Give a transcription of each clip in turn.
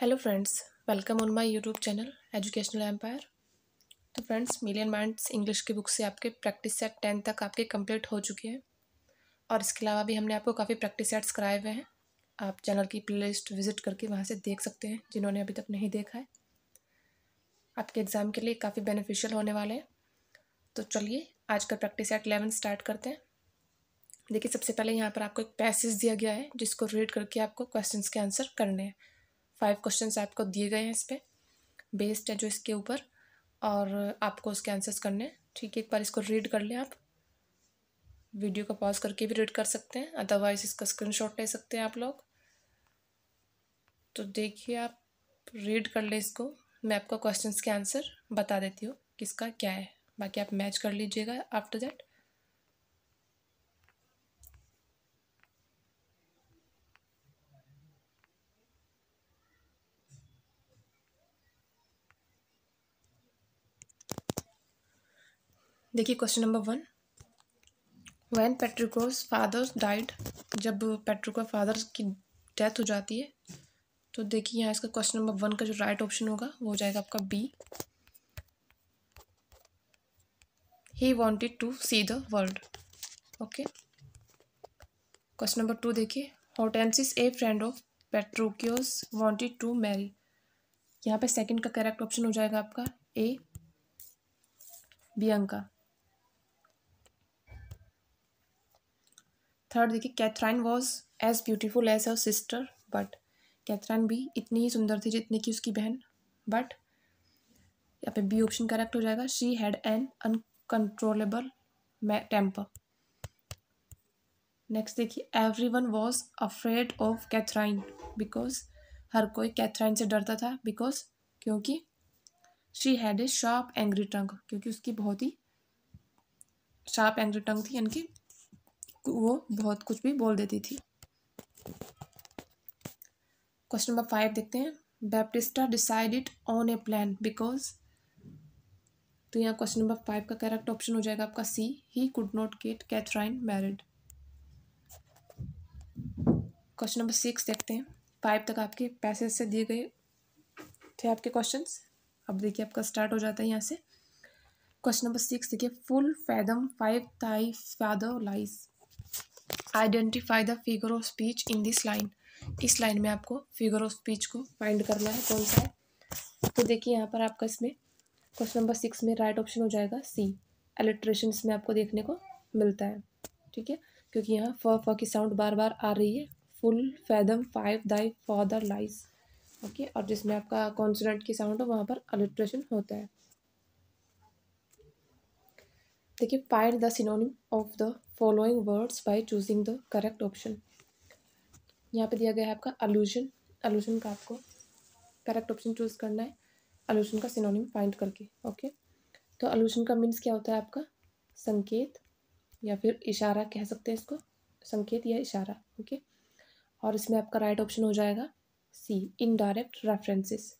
Hello friends welcome on my YouTube channel educational empire तो friends million minds English की book से आपके practice set tenth तक आपके कंप्लीट हो चुकी है और इसके अलावा भी हमने आपको काफ़ी प्रैक्टिस सेट्स कराए हुए हैं आप चैनल की प्लेलिस्ट विजिट करके वहाँ से देख सकते हैं जिन्होंने अभी तक नहीं देखा है आपके एग्ज़ाम के लिए काफ़ी बेनिफिशियल होने वाले हैं तो चलिए आज का प्रैक्टिस सेट एलेवन स्टार्ट करते हैं देखिए सबसे पहले यहाँ पर आपको एक पैसेज दिया गया है जिसको रीड करके आपको क्वेश्चन के आंसर करने हैं फाइव क्वेश्चन आपको दिए गए हैं इस पर बेस्ड है जो इसके ऊपर और आपको उसके आंसर्स करने हैं ठीक है एक बार इसको रीड कर लें आप वीडियो को पॉज करके भी रीड कर सकते हैं अदरवाइज इसका स्क्रीनशॉट ले सकते हैं आप लोग तो देखिए आप रीड कर लें इसको मैं आपको क्वेश्चंस के आंसर बता देती हूँ किसका क्या है बाकी आप मैच कर लीजिएगा आफ्टर दैट देखिए question number one when Petruchio's father's died जब पेट्रिको फादर्स की डेथ हो जाती है तो देखिए यहाँ इसका क्वेश्चन नंबर वन का जो राइट ऑप्शन होगा वो हो जाएगा आपका B he wanted to see the world okay question number two देखिए Hortensio a friend of Petruchio's wanted to marry यहाँ पे सेकंड का करेक्ट ऑप्शन हो जाएगा आपका ए बियंका थर्ड देखिए Katherine was as beautiful as her sister but Katherine भी इतनी ही सुंदर थी जितनी की उसकी बहन बट यहाँ पे बी ऑप्शन करेक्ट हो जाएगा she had an uncontrollable temper next देखिए everyone was afraid of Katherine because हर कोई कैथराइन से डरता था बिकॉज क्योंकि she had a sharp angry tongue क्योंकि उसकी बहुत ही शार्प एंग्री टंग थी यानी कि वो बहुत कुछ भी बोल देती थी क्वेश्चन नंबर फाइव देखते हैं Baptista decided on a plan because तो यहाँ क्वेश्चन नंबर फाइव का करेक्ट ऑप्शन हो जाएगा आपका C he could not get Katherine married question number six देखते हैं फाइव तक आपके पैसे से दिए गए थे आपके क्वेश्चन अब देखिए आपका स्टार्ट हो जाता है यहाँ से क्वेश्चन नंबर सिक्स देखिए full fathom five thy father lies identify the figure of speech in this line इस लाइन में आपको फिगर ऑफ स्पीच को फाइंड करना है कौन सा है तो देखिए यहाँ पर आपका इसमें क्वेश्चन नंबर सिक्स में राइट ऑप्शन हो जाएगा सी एलेक्ट्रेशन में आपको देखने को मिलता है ठीक है क्योंकि यहाँ फ फ की साउंड बार बार आ रही है full fathom five thy father lies okay और जिसमें आपका कॉन्सोनेंट की साउंड हो वहाँ पर अलिट्रेशन होता है देखिए find the synonym of the following words by choosing the correct option यहाँ पे दिया गया है आपका अल्यूजन अल्यूजन का आपको करेक्ट ऑप्शन चूज करना है अल्यूजन का सिनोनिम फाइंड करके ओके तो अल्यूजन का मीन्स क्या होता है आपका संकेत या फिर इशारा कह सकते हैं इसको संकेत या इशारा ओके और इसमें आपका राइट ऑप्शन हो जाएगा सी इनडायरेक्ट रेफरेंसेस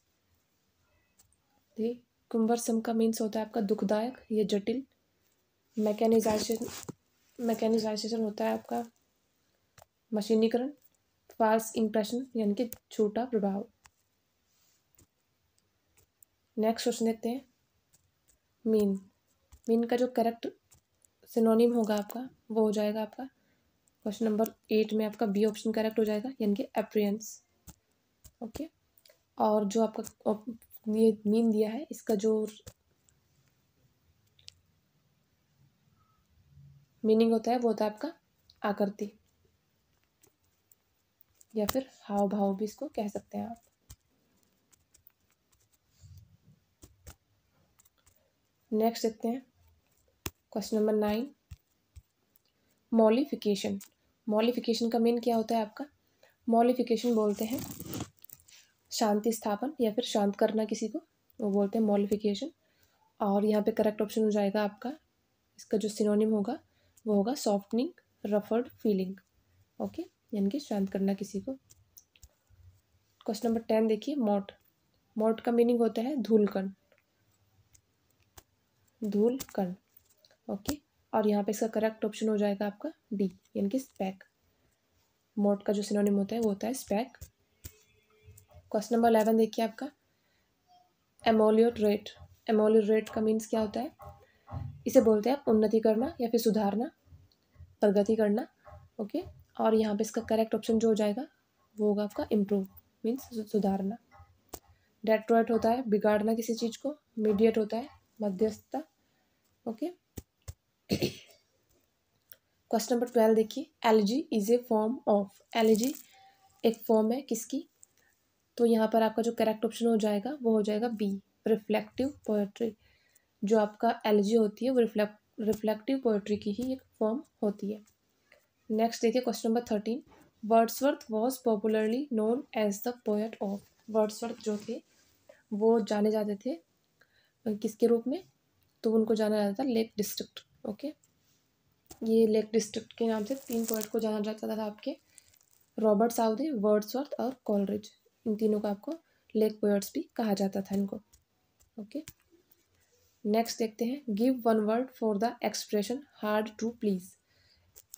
ठीक कुंभर सम का मीन्स होता है आपका दुखदायक या जटिल मैकेनाइजेशन मैकेनाइजेशन होता है आपका मशीनीकरण फाल्स इंप्रेशन यानी कि छोटा प्रभाव नेक्स्ट क्वेश्चन देखते हैं मीन मीन का जो करेक्ट सिनोनिम होगा आपका वो हो जाएगा आपका क्वेश्चन नंबर एट में आपका बी ऑप्शन करेक्ट हो जाएगा यानी कि एप्रियंस ओके और जो आपका ये मीन दिया है इसका जो मीनिंग होता है वो होता है आपका आकृति या फिर हाव भाव भी इसको कह सकते हैं आप नेक्स्ट देखते हैं question number nine mollification mollification का मीन क्या होता है आपका मॉलिफिकेशन बोलते हैं शांति स्थापन या फिर शांत करना किसी को वो बोलते हैं मॉलिफिकेशन और यहाँ पे करेक्ट ऑप्शन हो जाएगा आपका इसका जो सिनोनिम होगा वो होगा सॉफ्टनिंग रफर्ड फीलिंग ओके यानी कि शांत करना किसी को क्वेश्चन नंबर टेन देखिए मोट मोट का मीनिंग होता है धूलकण कण ओके और यहाँ पे इसका करेक्ट ऑप्शन हो जाएगा आपका डी यानी कि स्पैक मोट का जो सिनोनिम होता है वो होता है स्पैक क्वेश्चन नंबर अलेवन देखिए आपका एमोलियोट रेट एमोलियोट रेट का मीन्स क्या होता है इसे बोलते हैं आप उन्नति करना या फिर सुधारना प्रगति करना ओके और यहाँ पे इसका करेक्ट ऑप्शन जो हो जाएगा वो होगा आपका इम्प्रूव मीन्स सुधारना डेट्रोइट होता है बिगाड़ना किसी चीज़ को मीडिएट होता है मध्यस्थता ओके क्वेश्चन नंबर ट्वेल्व देखिए G is a form of G एक फॉर्म है किसकी तो यहाँ पर आपका जो करेक्ट ऑप्शन हो जाएगा वो हो जाएगा बी रिफ्लेक्टिव पोएट्री जो आपका जी होती है वो रिफ्लेक्ट रिफ्लेक्टिव पोएट्री की ही एक फॉर्म होती है नेक्स्ट देखिए question number thirteen Wordsworth was popularly known as the poet of Wordsworth जो थे वो जाने जाते थे किसके रूप में तो उनको जाना जाता था लेक डिस्ट्रिक्ट ओके ये लेक डिस्ट्रिक्ट के नाम से तीन पोएट को जाना जाता था आपके रॉबर्ट साउदी वर्ड्सवर्थ और कॉलरिज इन तीनों का आपको लेक पोएट्स भी कहा जाता था इनको ओके नेक्स्ट देखते हैं give one word for the expression hard to please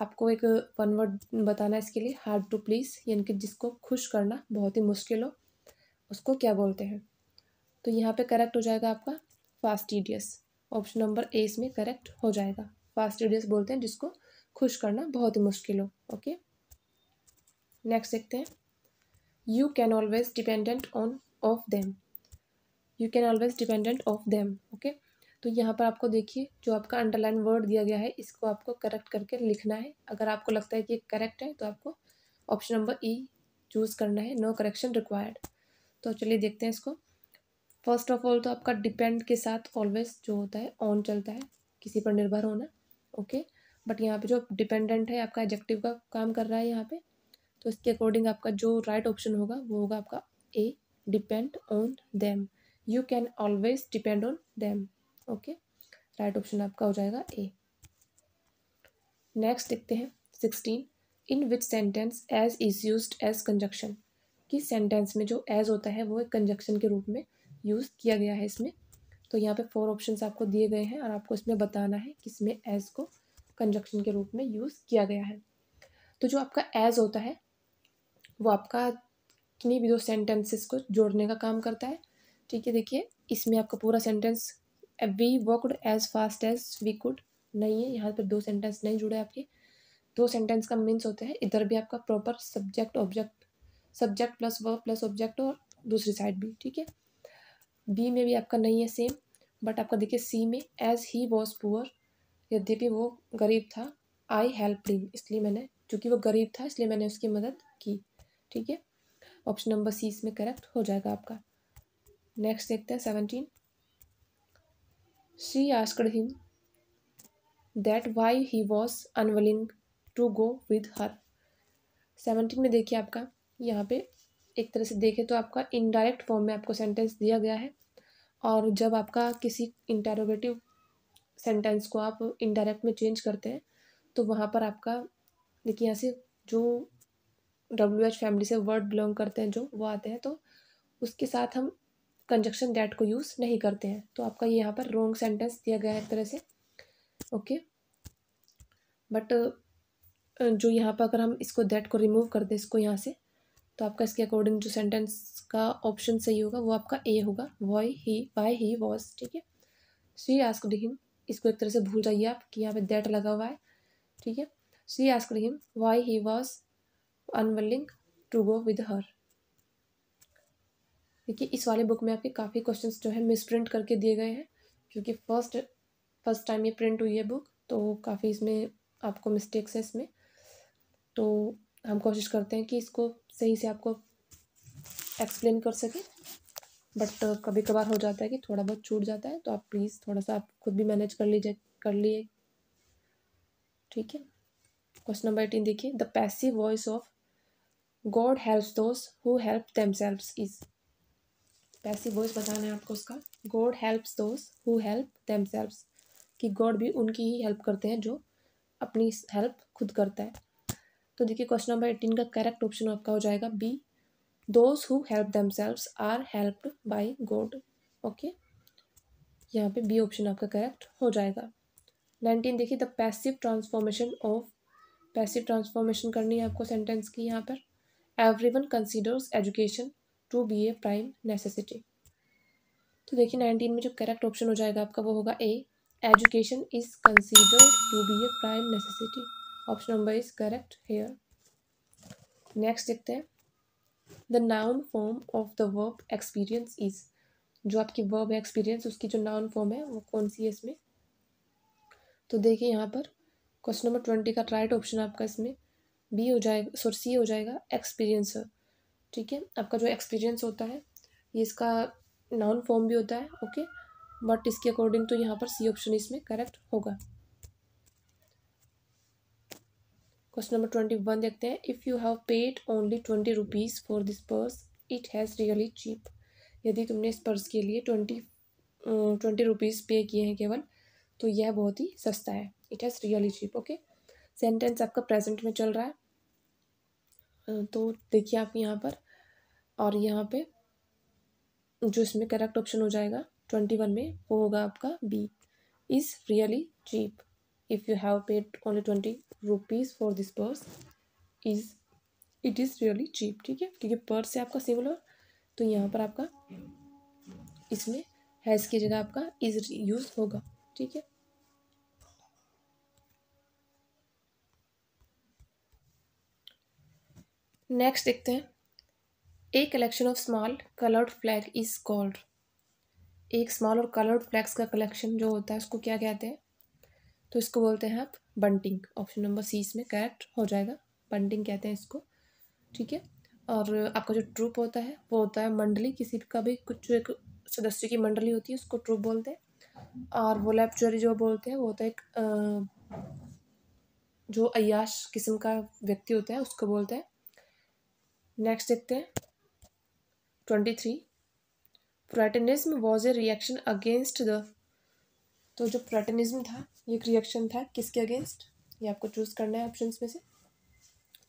आपको एक वन वर्ड बताना है इसके लिए हार्ड टू प्लीज़ यानी कि जिसको खुश करना बहुत ही मुश्किल हो उसको क्या बोलते हैं तो यहाँ पे करेक्ट हो जाएगा आपका फास्टिडियस ऑप्शन नंबर ए इसमें करेक्ट हो जाएगा फास्टिडियस बोलते हैं जिसको खुश करना बहुत ही मुश्किल हो ओके नेक्स्ट देखते हैं you can always dependent on of them you can always dependent of them okay तो यहाँ पर आपको देखिए जो आपका अंडरलाइन वर्ड दिया गया है इसको आपको करेक्ट करके लिखना है अगर आपको लगता है कि करेक्ट है तो आपको ऑप्शन नंबर ई चूज़ करना है नो करेक्शन रिक्वायर्ड तो चलिए देखते हैं इसको फर्स्ट ऑफ ऑल तो आपका डिपेंड के साथ ऑलवेज जो होता है ऑन चलता है किसी पर निर्भर होना ओके बट यहाँ पे जो डिपेंडेंट है आपका एजेक्टिव का काम कर रहा है यहाँ पे तो इसके अकॉर्डिंग आपका जो राइट right ऑप्शन होगा वो होगा आपका A depend on them you can always depend on them okay right option आपका हो जाएगा ए नेक्स्ट देखते हैं sixteen in which sentence as is use as conjunction किस सेंटेंस में जो एज होता है वो एक कंजक्शन के रूप में यूज़ किया गया है इसमें तो यहाँ पे फोर ऑप्शंस आपको दिए गए हैं और आपको इसमें बताना है कि इसमें एज को कंजक्शन के रूप में यूज़ किया गया है तो जो आपका एज होता है वो आपका किन्हीं भी दो सेंटेंसेस को जोड़ने का काम करता है ठीक है देखिए इसमें आपका पूरा sentence we worked as fast as we could नहीं है यहाँ पर दो सेंटेंस नहीं जुड़े आपके दो सेंटेंस का मीन्स होता है इधर भी आपका proper subject object subject plus verb plus object और दूसरी साइड भी ठीक है बी में भी आपका नहीं है सेम बट आपका देखिए सी में एज ही वॉज पुअर यद्यपि वो गरीब था आई हेल्प हिम इसलिए मैंने चूँकि वो गरीब था इसलिए मैंने उसकी मदद की ठीक है ऑप्शन नंबर सी इसमें करेक्ट हो जाएगा आपका नेक्स्ट देखते हैं seventeen She asked him that why he was unwilling to go with her. Seventeen में देखिए आपका यहाँ पे एक तरह से देखें तो आपका इनडायरेक्ट फॉर्म में आपको सेंटेंस दिया गया है और जब आपका किसी इंटेरोगेटिव सेंटेंस को आप इनडायरेक्ट में चेंज करते हैं तो वहाँ पर आपका देखिए यहाँ से जो डब्ल्यू एच फैमिली से वर्ड बिलोंग करते हैं जो वो आते हैं तो उसके साथ हम कंजक्शन दैट को यूज़ नहीं करते हैं तो आपका ये यहाँ पर रोंग सेंटेंस दिया गया है एक तरह से ओके बट जो यहाँ पर अगर हम इसको दैट को रिमूव कर दें इसको यहाँ से तो आपका इसके अकॉर्डिंग जो सेंटेंस का ऑप्शन सही होगा वो आपका ए होगा why he why he was ठीक है शी आस्कड हिम इसको एक तरह से भूल जाइए आप कि यहाँ पे दैट लगा हुआ है ठीक है she asked him why he was unwilling to go with her देखिए इस वाले बुक में आपके काफ़ी क्वेश्चंस जो है मिस प्रिंट करके दिए गए हैं क्योंकि फर्स्ट फर्स्ट टाइम ये प्रिंट हुई है बुक तो काफ़ी इसमें आपको मिस्टेक्स है इसमें तो हम कोशिश करते हैं कि इसको सही से आपको एक्सप्लेन कर सकें बट कभी कभार हो जाता है कि थोड़ा बहुत छूट जाता है तो आप प्लीज़ थोड़ा सा आप खुद भी मैनेज कर लीजिए कर लिए ठीक है क्वेश्चन नंबर एटीन देखिए the passive voice of God helps those who help themselves is passive voice बताना है आपको उसका God helps those who help them कि गॉड भी उनकी ही हेल्प करते हैं जो अपनी हेल्प खुद करता है तो देखिए क्वेश्चन नंबर एटीन का करेक्ट ऑप्शन आपका हो जाएगा B those who help them are helped by God okay यहाँ पे बी ऑप्शन आपका करेक्ट हो जाएगा नाइनटीन देखिए the passive transformation of passive transformation करनी है आपको सेंटेंस की यहाँ पर everyone considers education to be a prime necessity तो देखिए नाइनटीन में जो करेक्ट ऑप्शन हो जाएगा आपका वो होगा A education is considered to be a prime necessity option number is correct here next देखते हैं the noun form of the verb experience is जो आपकी वर्ब है एक्सपीरियंस उसकी जो नाउन फॉर्म है वो कौन सी है इसमें तो देखिए यहाँ पर क्वेश्चन नंबर ट्वेंटी का राइट ऑप्शन आपका इसमें बी हो जाएगा सॉरी सी हो जाएगा एक्सपीरियंसर ठीक है आपका जो एक्सपीरियंस होता है ये इसका नाउन फॉर्म भी होता है ओके बट इसके अकॉर्डिंग तो यहाँ पर सी ऑप्शन इसमें करेक्ट होगा क्वेश्चन नंबर ट्वेंटी वन देखते हैं if you have paid only twenty rupees for this purse it has really cheap यदि तुमने इस पर्स के लिए ट्वेंटी ट्वेंटी रुपीज़ पे किए हैं केवल तो यह बहुत ही सस्ता है it has really cheap okay sentence आपका प्रेजेंट में चल रहा है तो देखिए आप यहाँ पर और यहाँ पे जो इसमें करेक्ट ऑप्शन हो जाएगा ट्वेंटी वन में वो होगा आपका B is really cheap if you have paid only twenty rupees for this purse is it is really cheap ठीक है क्योंकि पर्स है आपका सिमिलर तो यहाँ पर आपका इसमें हैज़ की जगह आपका इज़ यूज़ होगा ठीक है नेक्स्ट देखते हैं a collection of small coloured flag is called एक स्मॉल और कलर्ड फ्लैग्स का कलेक्शन जो होता है उसको क्या कहते हैं तो इसको बोलते हैं आप बंटिंग ऑप्शन नंबर सी इसमें करेक्ट हो जाएगा बंटिंग कहते हैं इसको ठीक है और आपका जो ट्रूप होता है वो होता है मंडली किसी का भी कुछ जो एक सदस्य की मंडली होती है उसको ट्रूप बोलते हैं और वो वोलेपचरी जो बोलते हैं वो होता है एक जो अयाश किस्म का व्यक्ति होता है उसको बोलते हैं नेक्स्ट देखते हैं twenty three Puritanism was a reaction against the तो जो प्रोटेनिज्म था ये एक रिएक्शन था किसके अगेंस्ट ये आपको चूज़ करना है ऑप्शंस में से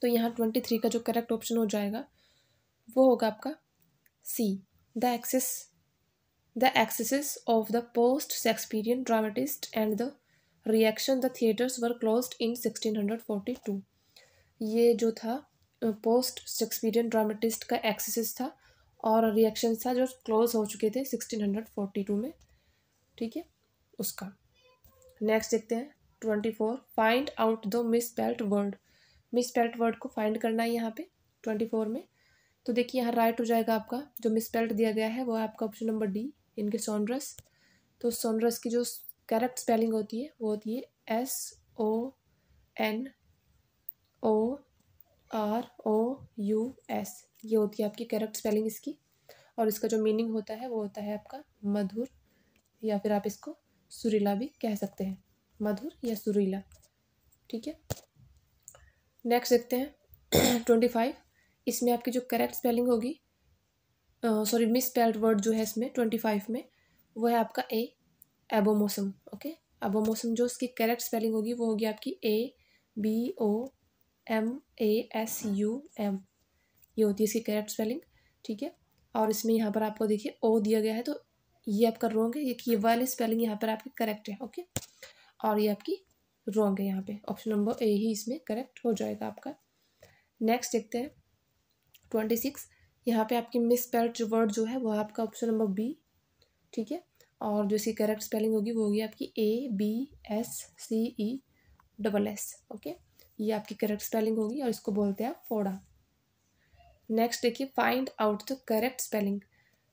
तो यहाँ ट्वेंटी थ्री का जो करेक्ट ऑप्शन हो जाएगा वो होगा आपका C the excess the excess of the post Shakespearean dramatist and the reaction the theatres were close in sixteen hundred forty two ये जो था पोस्ट शेक्सपीरियन ड्रामेटिस्ट का एक्सेसिस था और रिएक्शन था जो क्लोज हो चुके थे सिक्सटीन हंड्रेड फोर्टी टू में ठीक है उसका नेक्स्ट देखते हैं twenty four find out the misspelt word misspelt word को फाइंड करना है यहाँ पे ट्वेंटी फोर में तो देखिए यहाँ राइट हो जाएगा आपका जो मिस बेल्ट दिया गया है वो है आपका ऑप्शन नंबर डी इनके सोनरस तो सोनरस की जो करेक्ट स्पेलिंग होती है वो होती है S O N O R O U S ये होती है आपकी करेक्ट स्पेलिंग इसकी और इसका जो मीनिंग होता है वो होता है आपका मधुर या फिर आप इसको सुरीला भी कह सकते हैं मधुर या सुरीला ठीक है नेक्स्ट देखते हैं ट्वेंटी फाइव इसमें आपकी जो करेक्ट स्पेलिंग होगी सॉरी मिस स्पेल्ड वर्ड जो है इसमें ट्वेंटी फाइव में वो है आपका ए एबोमोसम ओके एबोमोसम जो इसकी करेक्ट स्पेलिंग होगी वो होगी आपकी A B O M A S U M ये होती है इसकी करेक्ट स्पेलिंग ठीक है और इसमें यहाँ पर आपको देखिए ओ दिया गया है तो ये आपका रॉन्ग है ये वाली स्पेलिंग यहाँ पर आपकी करेक्ट है ओके और ये आपकी रॉन्ग है यहाँ पे ऑप्शन नंबर ए ही इसमें करेक्ट हो जाएगा आपका नेक्स्ट देखते हैं ट्वेंटी सिक्स यहाँ पर आपकी मिस स्पेल्ड वर्ड जो है वह आपका ऑप्शन नंबर बी ठीक है और जो इसकी करेक्ट स्पेलिंग होगी वो होगी आपकी A B S C E double S okay ये आपकी करेक्ट स्पेलिंग होगी और इसको बोलते हैं आप फोड़ा नेक्स्ट देखिए find out the correct spelling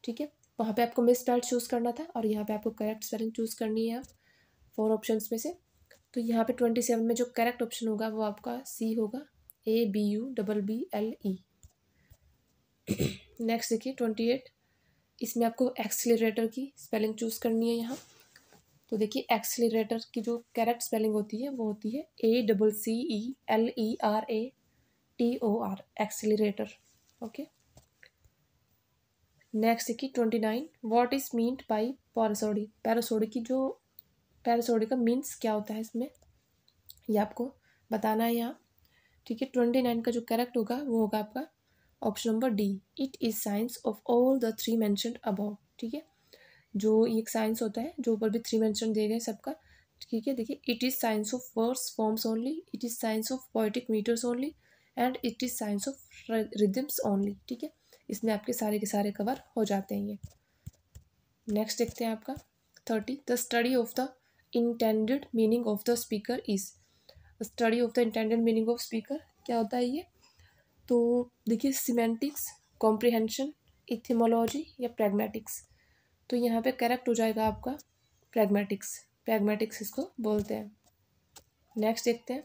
ठीक है वहाँ पे आपको मिस स्पेल चूज़ करना था और यहाँ पे आपको करेक्ट स्पेलिंग चूज़ करनी है फोर ऑप्शंस में से तो यहाँ पे ट्वेंटी सेवन में जो करेक्ट ऑप्शन होगा वो आपका सी होगा A B U double B L E next देखिए ट्वेंटी एट इसमें आपको एक्सीलरेटर की स्पेलिंग चूज़ करनी है यहाँ तो देखिए एक्सेलरेटर की जो करेक्ट स्पेलिंग होती है वो होती है A double C E L E R A T O R accelerator okay next देखिए twenty nine what is meant by prosody prosody की जो पैरासोडी का मीन्स क्या होता है इसमें ये आपको बताना है यहाँ ठीक है ट्वेंटी नाइन का जो करेक्ट होगा वो होगा आपका option number D it is science of all the three mentioned about ठीक है जो एक साइंस होता है जो ऊपर भी थ्री मेंशन दिए गए सबका ठीक है देखिए it is science of words forms only it is science of poetic metres only and it is science of rhythms only ठीक है इसमें आपके सारे के सारे कवर हो जाते हैं ये नेक्स्ट देखते हैं आपका thirty the study of the intended meaning of the speaker is study of the intended meaning of speaker क्या होता है ये तो देखिए सीमेंटिक्स कॉम्प्रिहेंशन इथिमोलॉजी या प्रैग्मेटिक्स तो यहाँ पे करेक्ट हो जाएगा आपका प्रैग्मेटिक्स प्रैग्मेटिक्स इसको बोलते हैं नेक्स्ट देखते हैं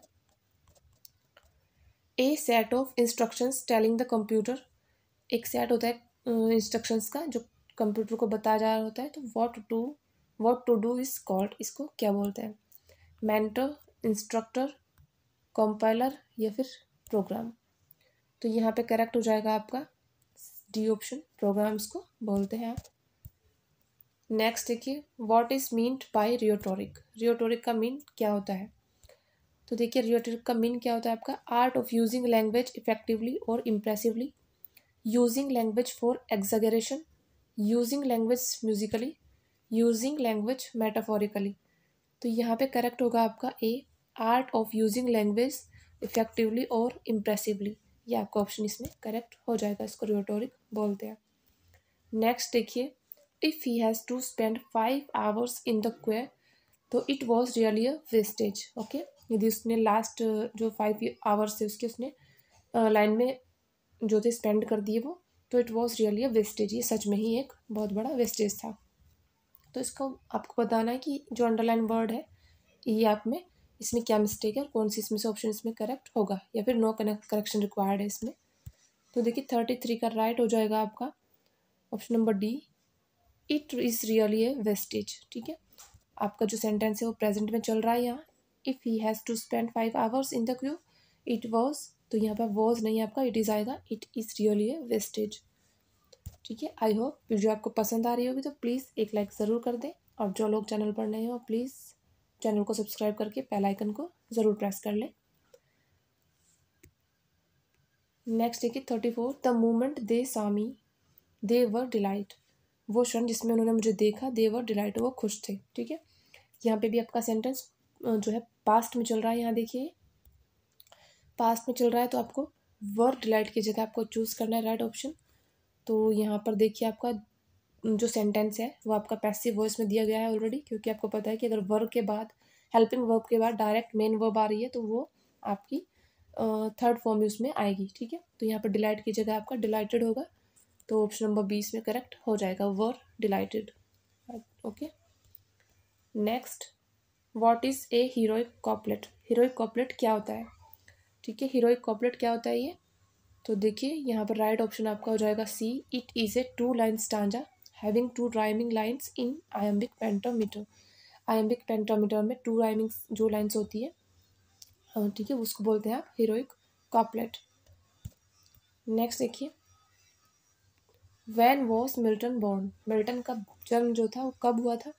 a set of instructions telling the computer एक सेट होता है इंस्ट्रक्शंस का जो कंप्यूटर को बताया जा रहा होता है तो what to what to do is called इसको क्या बोलते हैं मेंटर इंस्ट्रक्टर कंपाइलर या फिर प्रोग्राम तो यहाँ पे करेक्ट हो जाएगा आपका डी ऑप्शन प्रोग्राम्स को बोलते हैं आप नेक्स्ट देखिए what is meant by rhetoric rhetoric का मीन क्या होता है तो देखिए रियोटोरिक का मीन क्या होता है आपका art of using language effectively और impressively using language for exaggeration using language musically using language metaphorically तो यहाँ पे करेक्ट होगा आपका a art of using language effectively और इम्प्रेसिवली ये आपका ऑप्शन इसमें करेक्ट हो जाएगा इसको रियोटोरिक बोलते हैं नेक्स्ट देखिए if he has to spend five hours in the queue तो it was really a wastage okay यदि उसने लास्ट uh, जो फाइव आवर्स थे उसके उसने लाइन uh, में जो थे स्पेंड कर दिए वो तो it was really a wastage ये सच में ही एक बहुत बड़ा वेस्टेज था तो इसको आपको बताना है कि जो अंडरलाइन वर्ड है ये आप में इसमें क्या मिस्टेक है कौन सी इसमें से ऑप्शन इसमें करेक्ट होगा या फिर नो करेक्शन रिक्वायर्ड है इसमें तो देखिए थर्टी थ्री का राइट हो जाएगा आपका option number D it is really a wastage ठीक है आपका जो सेंटेंस है वो प्रेजेंट में चल रहा है यहाँ if he has to spend five hours in the queue it was तो यहाँ पर वॉज नहीं है आपका इट इज़ आएगा it is really a wastage ठीक है आई होप वीडियो आपको पसंद आ रही होगी तो प्लीज़ एक लाइक ज़रूर कर दें और जो लोग चैनल पर नए हो प्लीज़ चैनल को सब्सक्राइब करके पहला आइकन को ज़रूर प्रेस कर लें नेक्स्ट देखिए thirty four the moment they saw me they were delight वो क्षण जिसमें उन्होंने मुझे देखा देवर डिलाइट वो खुश थे ठीक है यहाँ पे भी आपका सेंटेंस जो है पास्ट में चल रहा है यहाँ देखिए पास्ट में चल रहा है तो आपको वर डिलाइट की जगह आपको चूज़ करना है राइट ऑप्शन तो यहाँ पर देखिए आपका जो सेंटेंस है वो आपका पैसिव वॉइस में दिया गया है ऑलरेडी क्योंकि आपको पता है कि अगर वर्क के बाद हेल्पिंग वर्क के बाद डायरेक्ट मेन वर्ब आ रही है तो वो आपकी थर्ड फॉर्म में उसमें आएगी ठीक है तो यहाँ पर डिलाइट की जगह आपका डिलाइटेड होगा तो ऑप्शन नंबर बीस में करेक्ट हो जाएगा were delighted okay next what is a heroic couplet heroic couplet क्या होता है ठीक है हीरोइक कॉपलेट क्या होता है ये तो देखिए यहाँ पर राइट ऑप्शन आपका हो जाएगा C it is a two line stanza having two rhyming lines in iambic pentameter iambic pentameter में टू राइमिंग जो लाइन्स होती है ठीक है उसको बोलते हैं आप हीरोइक कॉपलेट नेक्स्ट देखिए when was Milton born Milton का जन्म जो था वो कब हुआ था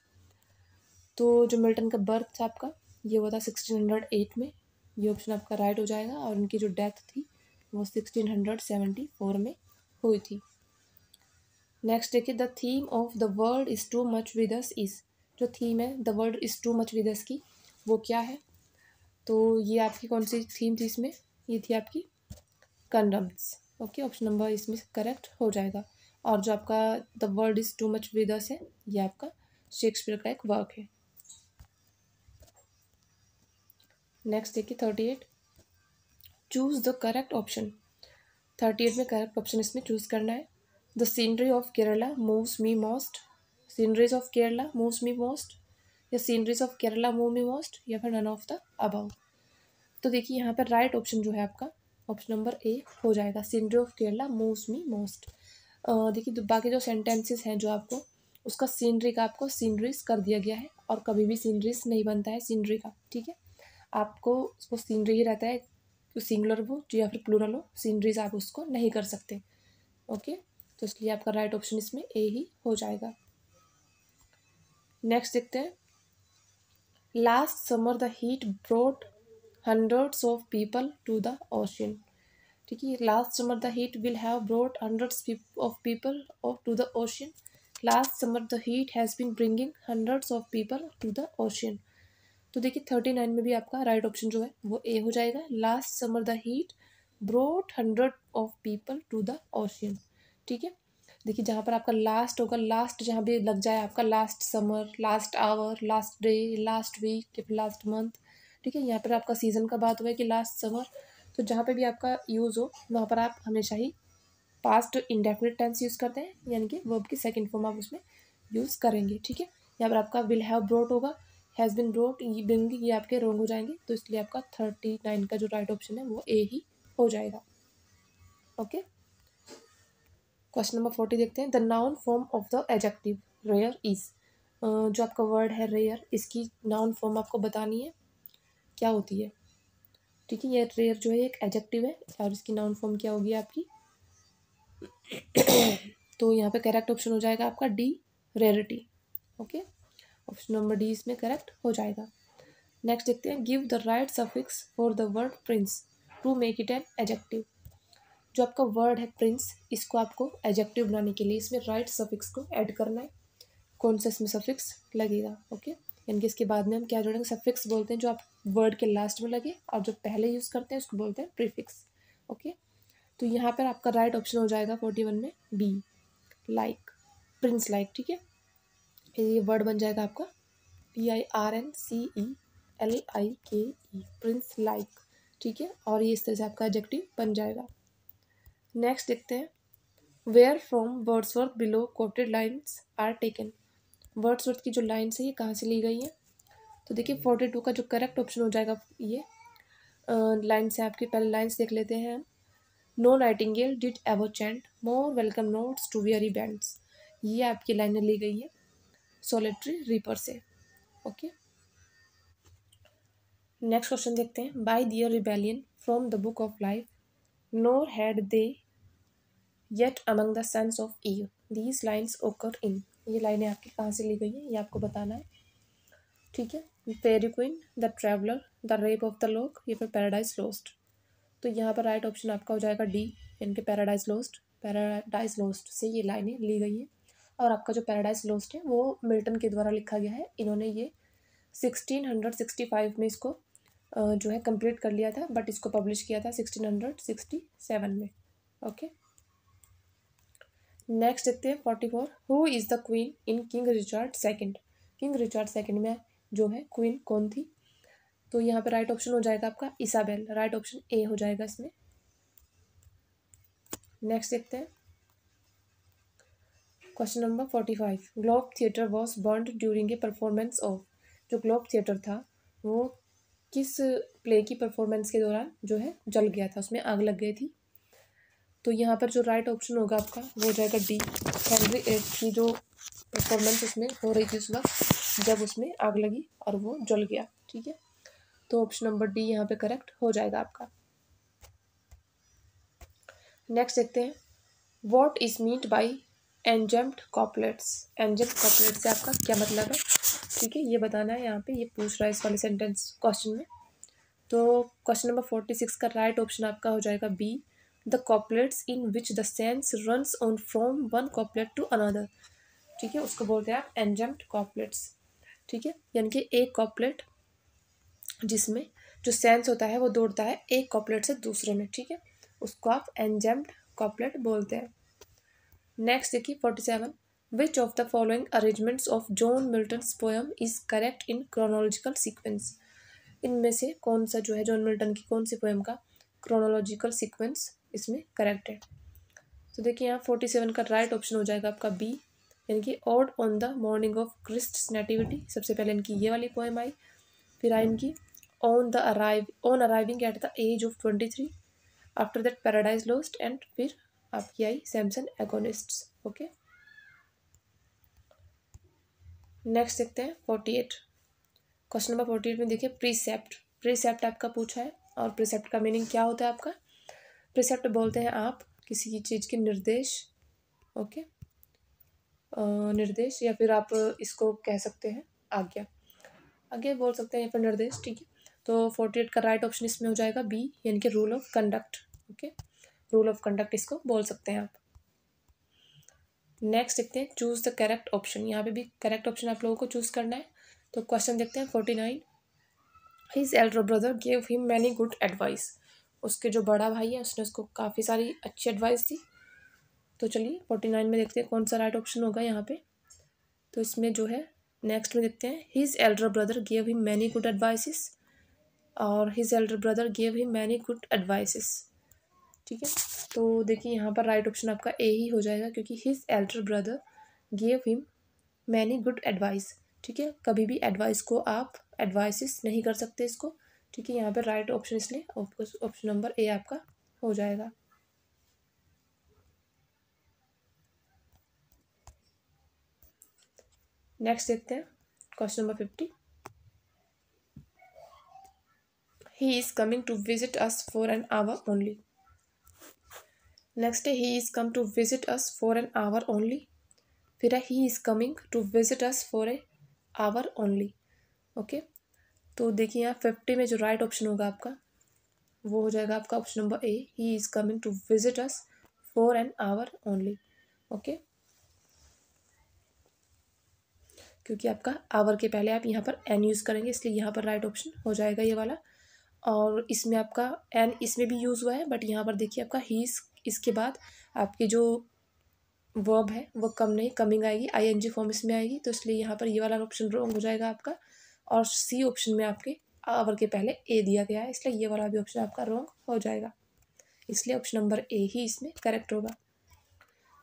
तो जो मिल्टन का बर्थ था आपका ये हुआ था सिक्सटीन हंड्रेड एट में ये ऑप्शन आपका राइट हो जाएगा और उनकी जो डेथ थी वो सिक्सटीन हंड्रेड सेवेंटी फोर में हुई थी नेक्स्ट देखिए the theme of the world is too much with us is जो थीम है the world is too much with us की वो क्या है तो ये आपकी कौन सी थीम थी इसमें ये थी आपकी कंडम्स ओके ऑप्शन नंबर इसमें करेक्ट हो जाएगा और जो आपका the world is too much with us है ये आपका शेक्सपियर का एक वर्क है नेक्स्ट देखिए thirty eight choose the correct option thirty eight में करेक्ट ऑप्शन इसमें चूज़ करना है the scenery of Kerala moves me most sceneries of Kerala moves me most या sceneries of Kerala move me most या फिर नन ऑफ द अबाउ तो देखिए यहाँ पर राइट ऑप्शन जो है आपका ऑप्शन नंबर ए हो जाएगा scenery of Kerala moves me most देखिए बाकी जो सेंटेंसेस हैं जो आपको उसका सीनरी का आपको सीनरीज कर दिया गया है और कभी भी सीनरीज नहीं बनता है सीनरी का ठीक है आपको वो सीनरी ही रहता है सिंगुलर हो या फिर प्लूरल हो सीनरीज आप उसको नहीं कर सकते ओके तो इसलिए आपका राइट ऑप्शन इसमें ए ही हो जाएगा नेक्स्ट देखते हैं last summer the heat brought hundreds of people to the ocean ठीक है last summer the heat will have brought hundreds of people of to the ocean last summer the heat has been bringing hundreds of people to the ocean तो देखिए thirty nine में भी आपका right right option जो है वो A हो जाएगा last summer the heat brought hundred of people to the ocean ठीक है देखिए जहाँ पर आपका लास्ट होगा लास्ट जहाँ भी लग जाए आपका last summer last hour last day last week या फिर लास्ट मंथ ठीक है यहाँ पर आपका सीजन का बात हुआ है कि लास्ट समर तो जहाँ पे भी आपका यूज़ हो वहाँ पर आप हमेशा ही पास्ट इंडेफिनेट टेंस यूज़ करते हैं यानी कि वर्ब की सेकेंड फॉर्म आप उसमें यूज़ करेंगे ठीक है यहाँ पर आपका विल हैव ब्रोट होगा हैज़ बिन ब्रोट बिंग ये आपके रॉन्ग हो जाएंगे तो इसलिए आपका थर्टी नाइन का जो राइट ऑप्शन है वो ए ही हो जाएगा ओके क्वेश्चन नंबर फोर्टी देखते हैं the noun form of the adjective rare is जो आपका वर्ड है रेयर इसकी नाउन फॉर्म आपको बतानी है क्या होती है ठीक है ये रेयर जो है एक एडजेक्टिव है और इसकी नाउन फॉर्म क्या होगी आपकी तो यहाँ पे करेक्ट ऑप्शन हो जाएगा आपका D rarity okay option number D इसमें करेक्ट हो जाएगा नेक्स्ट देखते हैं give the right suffix for the word prince to make it an adjective जो आपका वर्ड है प्रिंस इसको आपको एजेक्टिव बनाने के लिए इसमें राइट सफिक्स को ऐड करना है कौन सा इसमें सफिक्स लगेगा ओके यानी कि इसके बाद में हम क्या जोड़ेंगे सफिक्स बोलते हैं जो आप वर्ड के लास्ट में लगे और जो पहले यूज़ करते हैं उसको बोलते हैं प्रीफिक्स ओके तो यहाँ पर आपका राइट ऑप्शन हो जाएगा फोर्टी वन में बी लाइक प्रिंस लाइक ठीक है ये वर्ड बन जाएगा आपका P I R N C E L I K E Prince princelike ठीक है और ये इस तरह से आपका एडजेक्टिव बन जाएगा नेक्स्ट देखते हैं where from Wordsworth below quoted lines are taken Wordsworth की जो लाइन्स है ये कहाँ से ली गई हैं तो देखिए फोर्टी टू का जो करेक्ट ऑप्शन हो जाएगा ये लाइन से आपकी पहले लाइन्स देख लेते हैं no nightingale did ever chant more welcome notes to weary events ये आपकी लाइनें ली गई है सोलेट्री रीपर से ओके नेक्स्ट क्वेश्चन देखते हैं by their rebellion from the book of life nor had they yet among the sons of Eve these lines occur in ये लाइनें आपकी कहाँ से ली गई हैं ये आपको बताना है ठीक है fairy queen the traveller the rape of the lock ये फिर पैराडाइज लोस्ट तो यहाँ पर राइट ऑप्शन आपका हो जाएगा डी इनके पैराडाइज लोस्ट पैराडाइज लोस्ट से ये लाइनें ली गई हैं और आपका जो पैराडाइज लोस्ट है वो मिल्टन के द्वारा लिखा गया है इन्होंने ये सिक्सटीन हंड्रेड सिक्सटी फाइव में इसको जो है कंप्लीट कर लिया था बट इसको पब्लिश किया था सिक्सटीन हंड्रेड सिक्सटी सेवन में ओके नेक्स्ट देखते हैं forty four who is the queen in King Richard second King Richard second में जो है क्वीन कौन थी तो यहाँ पे राइट ऑप्शन हो जाएगा आपका इसाबेल राइट ऑप्शन ए हो जाएगा इसमें नेक्स्ट देखते हैं question number forty five Globe Theatre was burn during a performance of जो ग्लोब थिएटर था वो किस प्ले की परफॉर्मेंस के दौरान जो है जल गया था उसमें आग लग गई थी तो यहाँ पर जो राइट ऑप्शन होगा आपका वो हो जाएगा डी हेनरी एट की जो परफॉर्मेंस उसमें हो रही थी उस वक्त जब उसमें आग लगी और वो जल गया ठीक है तो ऑप्शन नंबर डी यहाँ पे करेक्ट हो जाएगा आपका नेक्स्ट देखते हैं what is meant by enjambed couplets enjambed couplet से आपका क्या मतलब है ठीक है ये बताना है यहाँ पे ये पूछ रहा है इस वाले सेंटेंस क्वेश्चन में तो क्वेश्चन नंबर फोर्टी सिक्स का राइट ऑप्शन आपका हो जाएगा B the couplets in which the sense run on from one couplet to another ठीक है उसको बोलते हैं आप एंजम्प्ड कॉपलेट्स ठीक है यानी कि एक कॉपलेट जिसमें जो सेंस होता है वो दौड़ता है एक कॉपलेट से दूसरे में ठीक है उसको आप एनजेम्ड कॉपलेट बोलते हैं नेक्स्ट देखिए forty seven which of the following arrangements of John Milton poem is correct in chronological sequence इनमें से कौन सा जो है जॉन मिल्टन की कौन सी पोएम का क्रोनोलॉजिकल सीक्वेंस इसमें करेक्ट है तो देखिए यहाँ फोर्टी सेवन का राइट ऑप्शन हो जाएगा आपका बी यानी कि ode on the morning of Christ nativity सबसे पहले इनकी ये वाली पोएम आई फिर आई इनकी on the arrive on arriving at the age of twenty three after that Paradise Lost and फिर आपकी आई सैमसन एगोनिस्ट ओके नेक्स्ट देखते हैं forty eight question number forty eight में देखिए प्रीसेप्ट प्रीसेप्ट आपका पूछा है और प्रीसेप्ट का मीनिंग क्या होता है आपका प्रिसेप्ट बोलते हैं आप किसी की चीज़ के निर्देश ओके okay? निर्देश या फिर आप इसको कह सकते हैं आज्ञा आज्ञा बोल सकते हैं या फिर निर्देश ठीक है तो फोर्टी एट का राइट ऑप्शन इसमें हो जाएगा बी यानी कि rule of conduct okay rule of conduct इसको बोल सकते हैं आप नेक्स्ट देखते हैं चूज़ द करेक्ट ऑप्शन यहाँ पे भी करेक्ट ऑप्शन आप लोगों को चूज़ करना है तो क्वेश्चन देखते हैं forty nine his elder brother gave him many good advice उसके जो बड़ा भाई है उसने उसको काफ़ी सारी अच्छी एडवाइस दी तो चलिए फोर्टी नाइन में देखते हैं कौन सा राइट ऑप्शन होगा यहाँ पे तो इसमें जो है नेक्स्ट में देखते हैं his elder brother gave him many good advices और his elder brother gave him many good advices ठीक है तो देखिए यहाँ पर राइट ऑप्शन आपका ए ही हो जाएगा क्योंकि his elder brother gave him many good advice ठीक है कभी भी एडवाइस को आप एडवाइसिस नहीं कर सकते इसको ठीक है यहाँ पर राइट ऑप्शन इसलिए ऑप्शन नंबर ए आपका हो जाएगा नेक्स्ट देखते हैं question number fifty he is coming to visit us for an hour only next है he is come to visit us for an hour only फिर है he is coming to visit us for a hour only okay तो देखिए यहाँ fifty में जो right right option होगा आपका वो हो जाएगा आपका option number A he is coming to visit us for an hour only okay क्योंकि आपका आवर के पहले आप यहाँ पर एन यूज़ करेंगे इसलिए यहाँ पर राइट ऑप्शन हो जाएगा ये वाला और इसमें आपका एन इसमें भी यूज़ हुआ है बट यहाँ पर देखिए आपका ही इसके बाद आपकी जो वर्ब है वो कम नहीं कमिंग आएगी आई एन जी फॉर्म इसमें आएगी तो इसलिए यहाँ पर ये वाला ऑप्शन रॉन्ग हो जाएगा आपका और सी ऑप्शन में आपके आवर के पहले ए दिया गया है इसलिए ये वाला भी ऑप्शन आपका रॉन्ग हो जाएगा इसलिए ऑप्शन नंबर ए ही इसमें करेक्ट होगा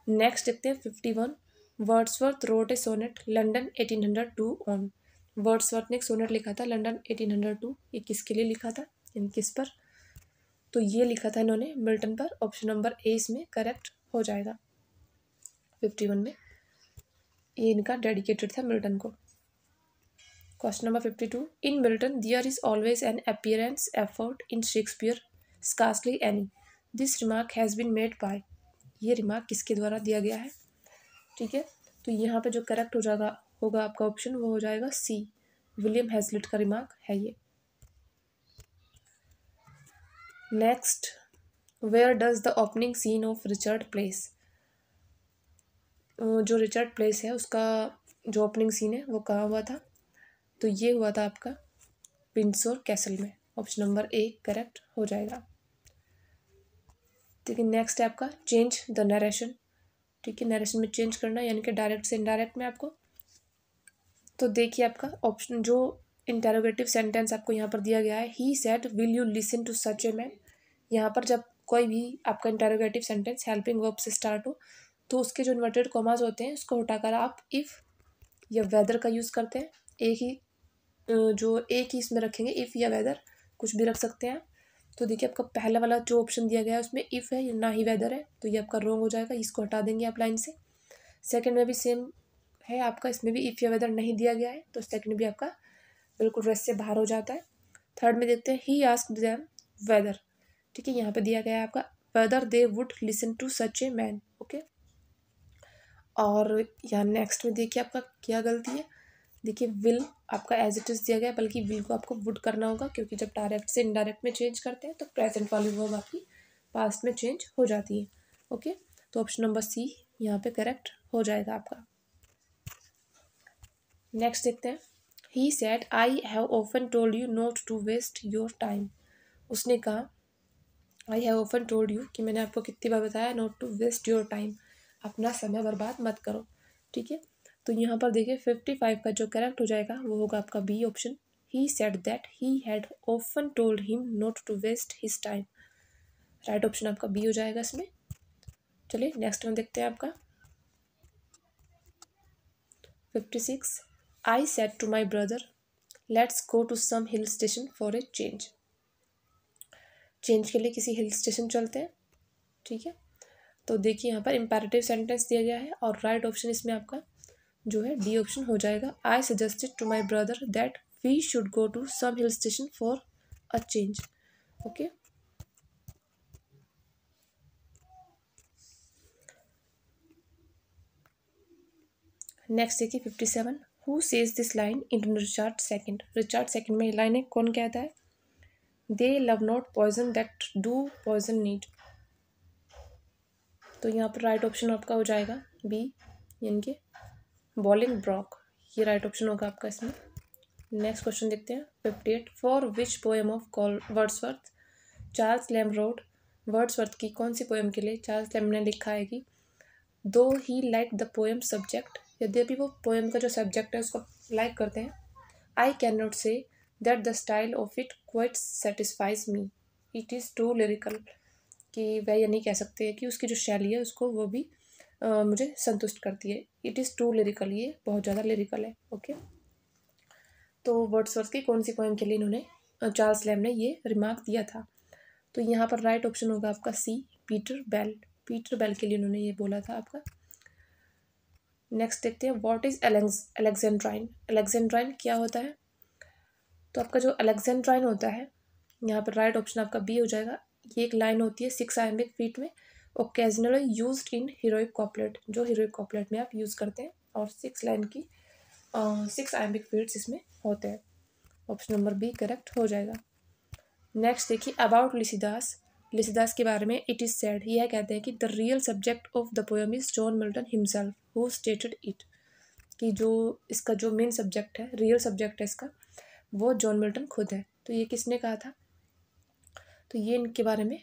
नेक्स्ट देखते हैं fifty one Wordsworth wrote a sonnet London eighteen hundred two on Wordsworth ने एक सोनेट लिखा था लंडन एटीन टू ये किसके लिए लिखा था इन किस पर तो ये लिखा था इन्होंने मिल्टन पर ऑप्शन नंबर ए इसमें करेक्ट हो जाएगा फिफ्टी वन में ये इनका डेडिकेटेड था मिल्टन को question number fifty two in Milton there is always an appearance effort in Shakespeare scarcely any this remark has been made by ये रिमार्क किसके द्वारा दिया गया है ठीक है तो यहाँ पे जो करेक्ट हो जाएगा होगा आपका ऑप्शन वो हो जाएगा सी विलियम हैजलिट का रिमार्क है ये next where does the opening scene of Richard place जो रिचर्ड प्लेस है उसका जो ओपनिंग सीन है वो कहाँ हुआ था तो ये हुआ था आपका पिंसोर कैसल में ऑप्शन नंबर ए करेक्ट हो जाएगा ठीक है नेक्स्ट है आपका चेंज द नरेशन ठीक है नरेशन में चेंज करना यानी कि डायरेक्ट से इनडायरेक्ट में आपको तो देखिए आपका ऑप्शन जो इंटेरोगेटिव सेंटेंस आपको यहाँ पर दिया गया है he said will you listen to such a man यहाँ पर जब कोई भी आपका इंटेरोगेटिव सेंटेंस हेल्पिंग वर्ब से स्टार्ट हो तो उसके जो इन्वर्टेड कॉमर्स होते हैं उसको हटाकर आप इफ़ या वेदर का यूज़ करते हैं एक ही जो एक ही इसमें रखेंगे इफ़ या वेदर कुछ भी रख सकते हैं तो देखिए आपका पहला वाला जो ऑप्शन दिया गया है उसमें इफ़ है ना ही वेदर है तो ये आपका रॉन्ग हो जाएगा इसको हटा देंगे आप लाइन से सेकंड में भी सेम है आपका इसमें भी इफ़ या वेदर नहीं दिया गया है तो सेकंड भी आपका बिल्कुल रेस से बाहर हो जाता है थर्ड में देखते हैं ही आस्क दैम वेदर ठीक है यहाँ पर दिया गया है आपका whether they would listen to such a man okay और यहाँ नेक्स्ट में देखिए आपका क्या गलती है देखिए विल आपका एज इट इज़ दिया गया बल्कि विल को आपको वुड करना होगा क्योंकि जब डायरेक्ट से इनडायरेक्ट में चेंज करते हैं तो प्रेजेंट वाली वर्ब आपकी पास्ट में चेंज हो जाती है ओके तो ऑप्शन नंबर सी यहाँ पे करेक्ट हो जाएगा आपका नेक्स्ट देखते हैं he said I have often told you not to waste your time उसने कहा I have often told you कि मैंने आपको कितनी बार बताया not to waste your time अपना समय बर्बाद मत करो ठीक है तो यहाँ पर देखिए फिफ्टी फाइव का जो करेक्ट हो जाएगा वो होगा आपका B option he said that he had often told him not to waste his time right option आपका बी हो जाएगा इसमें चलिए नेक्स्ट में देखते हैं आपका fifty six I said to my brother let's go to some hill station for a change change के लिए किसी हिल स्टेशन चलते हैं ठीक है तो देखिए यहाँ पर इम्पेरेटिव सेंटेंस दिया गया है और राइट right ऑप्शन इसमें आपका जो है डी ऑप्शन हो जाएगा I suggested to my brother that we should go to some hill station for a change okay next देखिए fifty seven who says this line in Richard second Richard second में line है कौन कहता है they love not poison that do poison need तो यहाँ पर right option आपका हो जाएगा बी यानी कि बॉलिंग ब्रॉक ये राइट ऑप्शन होगा आपका इसमें नेक्स्ट क्वेश्चन देखते हैं fifty eight for which poem of call Wordsworth Charles Lamb wrote Wordsworth की कौन सी पोएम के लिए चार्ल्स लैम ने लिखा है कि though he like the poem subject यद्यपि वो पोएम का जो सब्जेक्ट है उसको लाइक करते हैं I can not say that the style of it quite satisfies me it is too lyrical कि वह यह नहीं कह सकते कि उसकी जो शैली है उसको वो भी आ, मुझे संतुष्ट करती है इट इज़ टू लिरिकल ये बहुत ज़्यादा लिरिकल है ओके तो वर्ड्स वर्ड्सवर्थ की कौन सी पोएम के लिए इन्होंने चार्ल्स लैम ने ये रिमार्क दिया था तो यहाँ पर राइट ऑप्शन होगा आपका C Peter Bell Peter Bell के लिए इन्होंने ये बोला था आपका नेक्स्ट देखते हैं व्हाट इज़ अलेक्जेंड्राइन अलेक्जेंड्राइन क्या होता है तो आपका जो अलेक्जेंड्राइन होता है यहाँ पर राइट ऑप्शन आपका बी हो जाएगा ये एक लाइन होती है सिक्स आयम्बिक फीट में occasionally use in heroic couplet जो हीरोइक कॉपलेट में आप यूज़ करते हैं और सिक्स लाइन की सिक्स आइम्बिक फील्ड्स इसमें होते हैं ऑप्शन नंबर बी करेक्ट हो जाएगा नेक्स्ट देखिए अबाउट लिसिदास लिसिदास के बारे में इट इज़ सेड यह कहते हैं कि the real subject of the poem is John Milton himself who stated it कि जो इसका जो मेन सब्जेक्ट है रियल सब्जेक्ट है इसका वो जॉन मिल्टन खुद है तो ये किसने कहा था तो ये इनके बारे में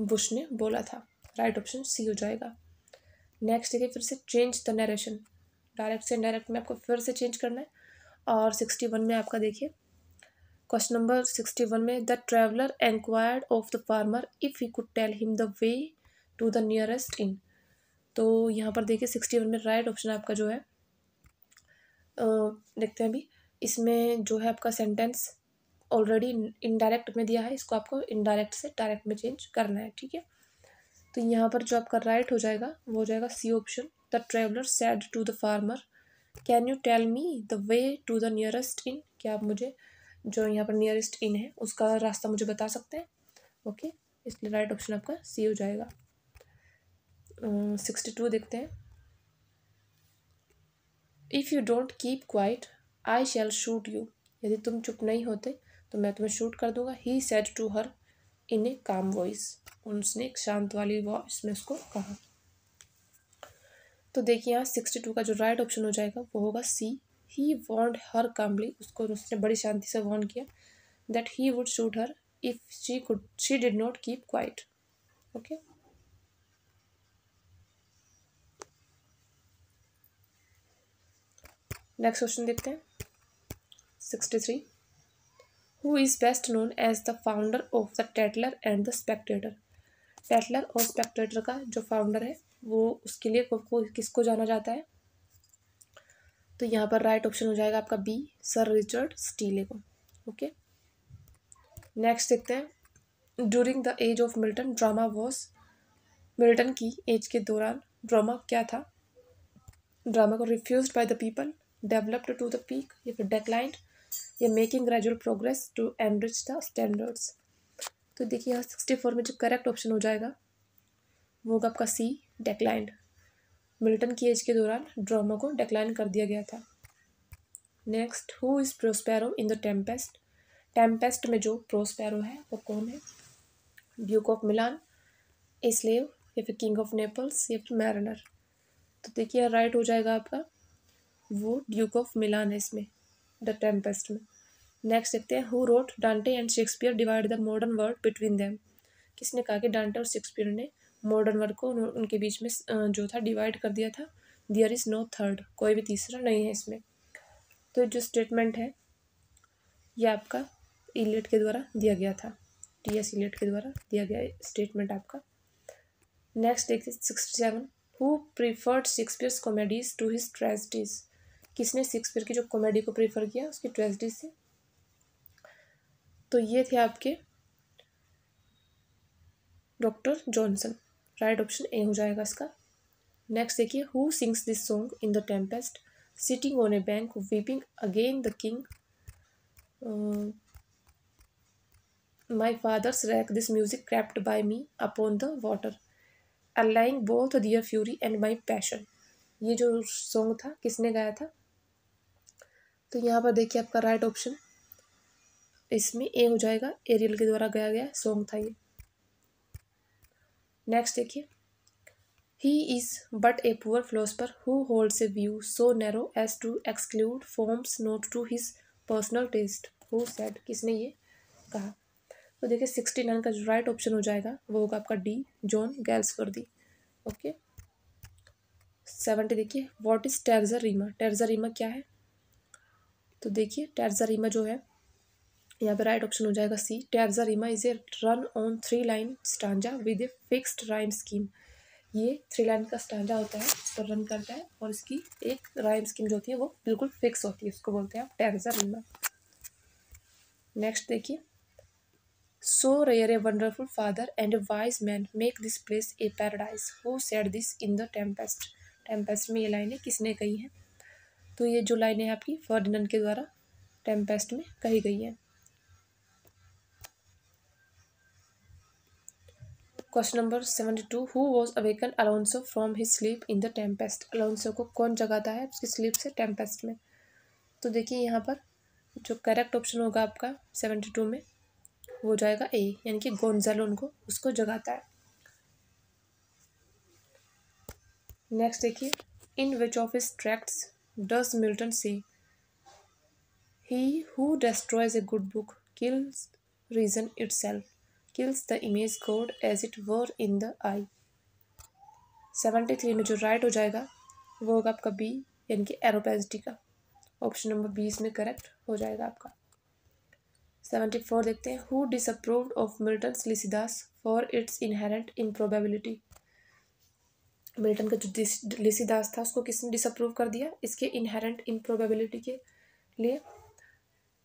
बुश ने बोला था राइट ऑप्शन सी हो जाएगा नेक्स्ट देखिए फिर से चेंज द नरेशन डायरेक्ट से डायरेक्ट में आपको फिर से चेंज करना है और सिक्सटी वन में आपका देखिए क्वेश्चन नंबर सिक्सटी वन में the traveller enquired of the farmer if you could tell him the way to the nearest inn तो यहाँ पर देखिए सिक्सटी वन में राइट ऑप्शन आपका जो है देखते हैं अभी इसमें जो है आपका सेंटेंस ऑलरेडी इनडायरेक्ट में दिया है इसको आपको इनडायरेक्ट से डायरेक्ट में चेंज करना है ठीक है तो यहाँ पर जो आपका राइट हो जाएगा वो हो जाएगा C option the traveller said to the farmer can you tell me the way to the nearest inn क्या आप मुझे जो यहाँ पर नियरेस्ट इन है उसका रास्ता मुझे बता सकते हैं ओके okay? इसलिए राइट ऑप्शन आपका सी हो जाएगा सिक्सटी uh, टू देखते हैं if you don't keep quiet I shall shoot you यदि तुम चुप नहीं होते तो मैं तुम्हें शूट कर दूंगा ही सेड टू हर इन ए काम वॉइस उसने एक शांत वाली वॉइस में उसको कहा तो देखिए यहाँ सिक्सटी टू का जो राइट ऑप्शन हो जाएगा वो होगा सी ही वॉन्ट हर कामली उसको उसने बड़ी शांति से वॉन किया that he would shoot her if she could she did not keep quiet okay next question देखते हैं sixty three who is best known as the founder of the Tatler and the Spectator. Tatler और Spectator का जो founder है वो उसके लिए को, किसको जाना जाता है तो यहाँ पर राइट ऑप्शन हो जाएगा आपका बी सर रिचर्ड स्टीले को ओके नेक्स्ट देखते हैं during the age of Milton drama was Milton की एज के दौरान ड्रामा क्या था ड्रामा को refuse by the people developed to the peak या फिर डेक्लाइंड या making gradual progress to enrich the standards तो देखिए यहाँ सिक्सटी फोर में जो करेक्ट ऑप्शन हो जाएगा वो होगा आपका सी डेक्लाइंड मिल्टन की एज के दौरान ड्रामा को डेक्लाइन कर दिया गया था next who is Prospero in the Tempest Tempest में जो प्रोस्पैरो है वो कौन है Duke of Milan a slave या फिर किंग ऑफ नेपल्स या फिर मैरनर तो देखिए राइट हो जाएगा आपका वो ड्यूक ऑफ मिलान है इसमें द टेम्पेस्ट में नेक्स्ट देखते हैं who wrote Dante and Shakespeare divide the modern word between them किसने कहा कि डांटे और शेक्सपियर ने मॉडर्न वर्ड को उनके बीच में जो था डिवाइड कर दिया था दियर इज़ नो थर्ड कोई भी तीसरा नहीं है इसमें तो जो स्टेटमेंट है ये आपका इलेट के द्वारा दिया गया था टी एस इलेट के द्वारा दिया गया स्टेटमेंट आपका नेक्स्ट देखते sixty seven who preferred Shakespeare's comedies to his tragedies किसने शेक्सपियर की जो कॉमेडी को प्रेफर किया उसकी ट्रेजडी से तो ये थे आपके doctor Johnson right option A हो जाएगा इसका नेक्स्ट देखिए who sings this song in the Tempest sitting on a bank weeping again the king father's wreck this music music crept me upon the water water lying both their fury and my passion ये जो song था किसने गाया था तो यहाँ पर देखिए आपका राइट ऑप्शन इसमें ए हो जाएगा एरियल के द्वारा गाया गया सॉन्ग था ये नेक्स्ट देखिए he is but a poor philosopher who holds a view so narrow as to exclude forms not to his personal taste who said किसने ये कहा तो देखिए सिक्सटी नाइन का जो राइट ऑप्शन हो जाएगा वो होगा आपका डी जॉन गैल्स कर दी ओके सेवेंटी देखिए what is terza rima terza rima क्या है तो देखिए रीमा जो है यहाँ पे राइट ऑप्शन हो जाएगा C rima is a run on three line stanza with a fixed rhyme scheme ये थ्री लाइन का स्टांजा होता है उस पर रन करता है और इसकी एक राइम स्कीम जो होती है वो बिल्कुल फिक्स होती है उसको बोलते हैं आप रीमा नेक्स्ट देखिए so rare a wonderful father and a wise man make this place a paradise who said this in the Tempest Tempest में ये लाइनें किसने कही हैं तो ये जो लाइनें आपकी फर्डिनन के द्वारा टेम्पेस्ट में कही गई हैं question number seventy two who was awaken Alonso from his sleep in the Tempest Alonso को कौन जगाता है उसकी स्लीप से टेम्पेस्ट में तो देखिए यहाँ पर जो करेक्ट ऑप्शन होगा आपका सेवेंटी टू में वो जाएगा ए यानी कि गोन्जेलो उनको उसको जगाता है नेक्स्ट देखिए in which of is tracts does Milton he He who destroys a good book kills reason itself, kills the image God as it were in the eye. Seventy three में जो राइट हो जाएगा वो होगा आपका B यानी कि एरोपेजिटी का ऑप्शन नंबर बीस में करेक्ट हो जाएगा आपका सेवेंटी फोर देखते हैं who disapproved of Milton Lycidas for its inherent improbability Milton का जो लिसीदास था उसको किसने डिसअप्रूव कर दिया इसके इनहेरेंट इम्प्रोबेबिलिटी के लिए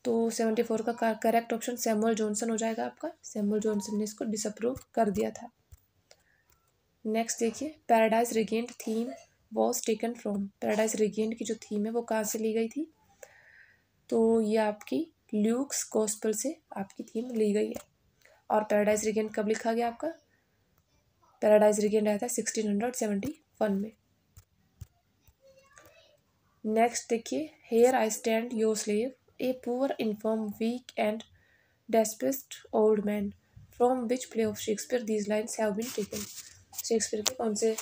तो सेवेंटी फोर का करेक्ट ऑप्शन सैमुअल जॉनसन हो जाएगा आपका सैमुअल जॉनसन ने इसको डिसअप्रूव कर दिया था नेक्स्ट देखिए Paradise Regained theme was taken from Paradise Regained की जो थीम है वो कहाँ से ली गई थी तो ये आपकी ल्यूक्स कॉस्पल से आपकी थीम ली गई है और पैराडाइज रिगेंट कब लिखा गया आपका पैराडाइज रिगेन आया था सिक्सटीन हंड्रेड सेवेंटी वन में नेक्स्ट देखिए here I stand your slave a poor infirm weak and despised old man from which play of Shakespeare these lines have been taken Shakespeare के कौन से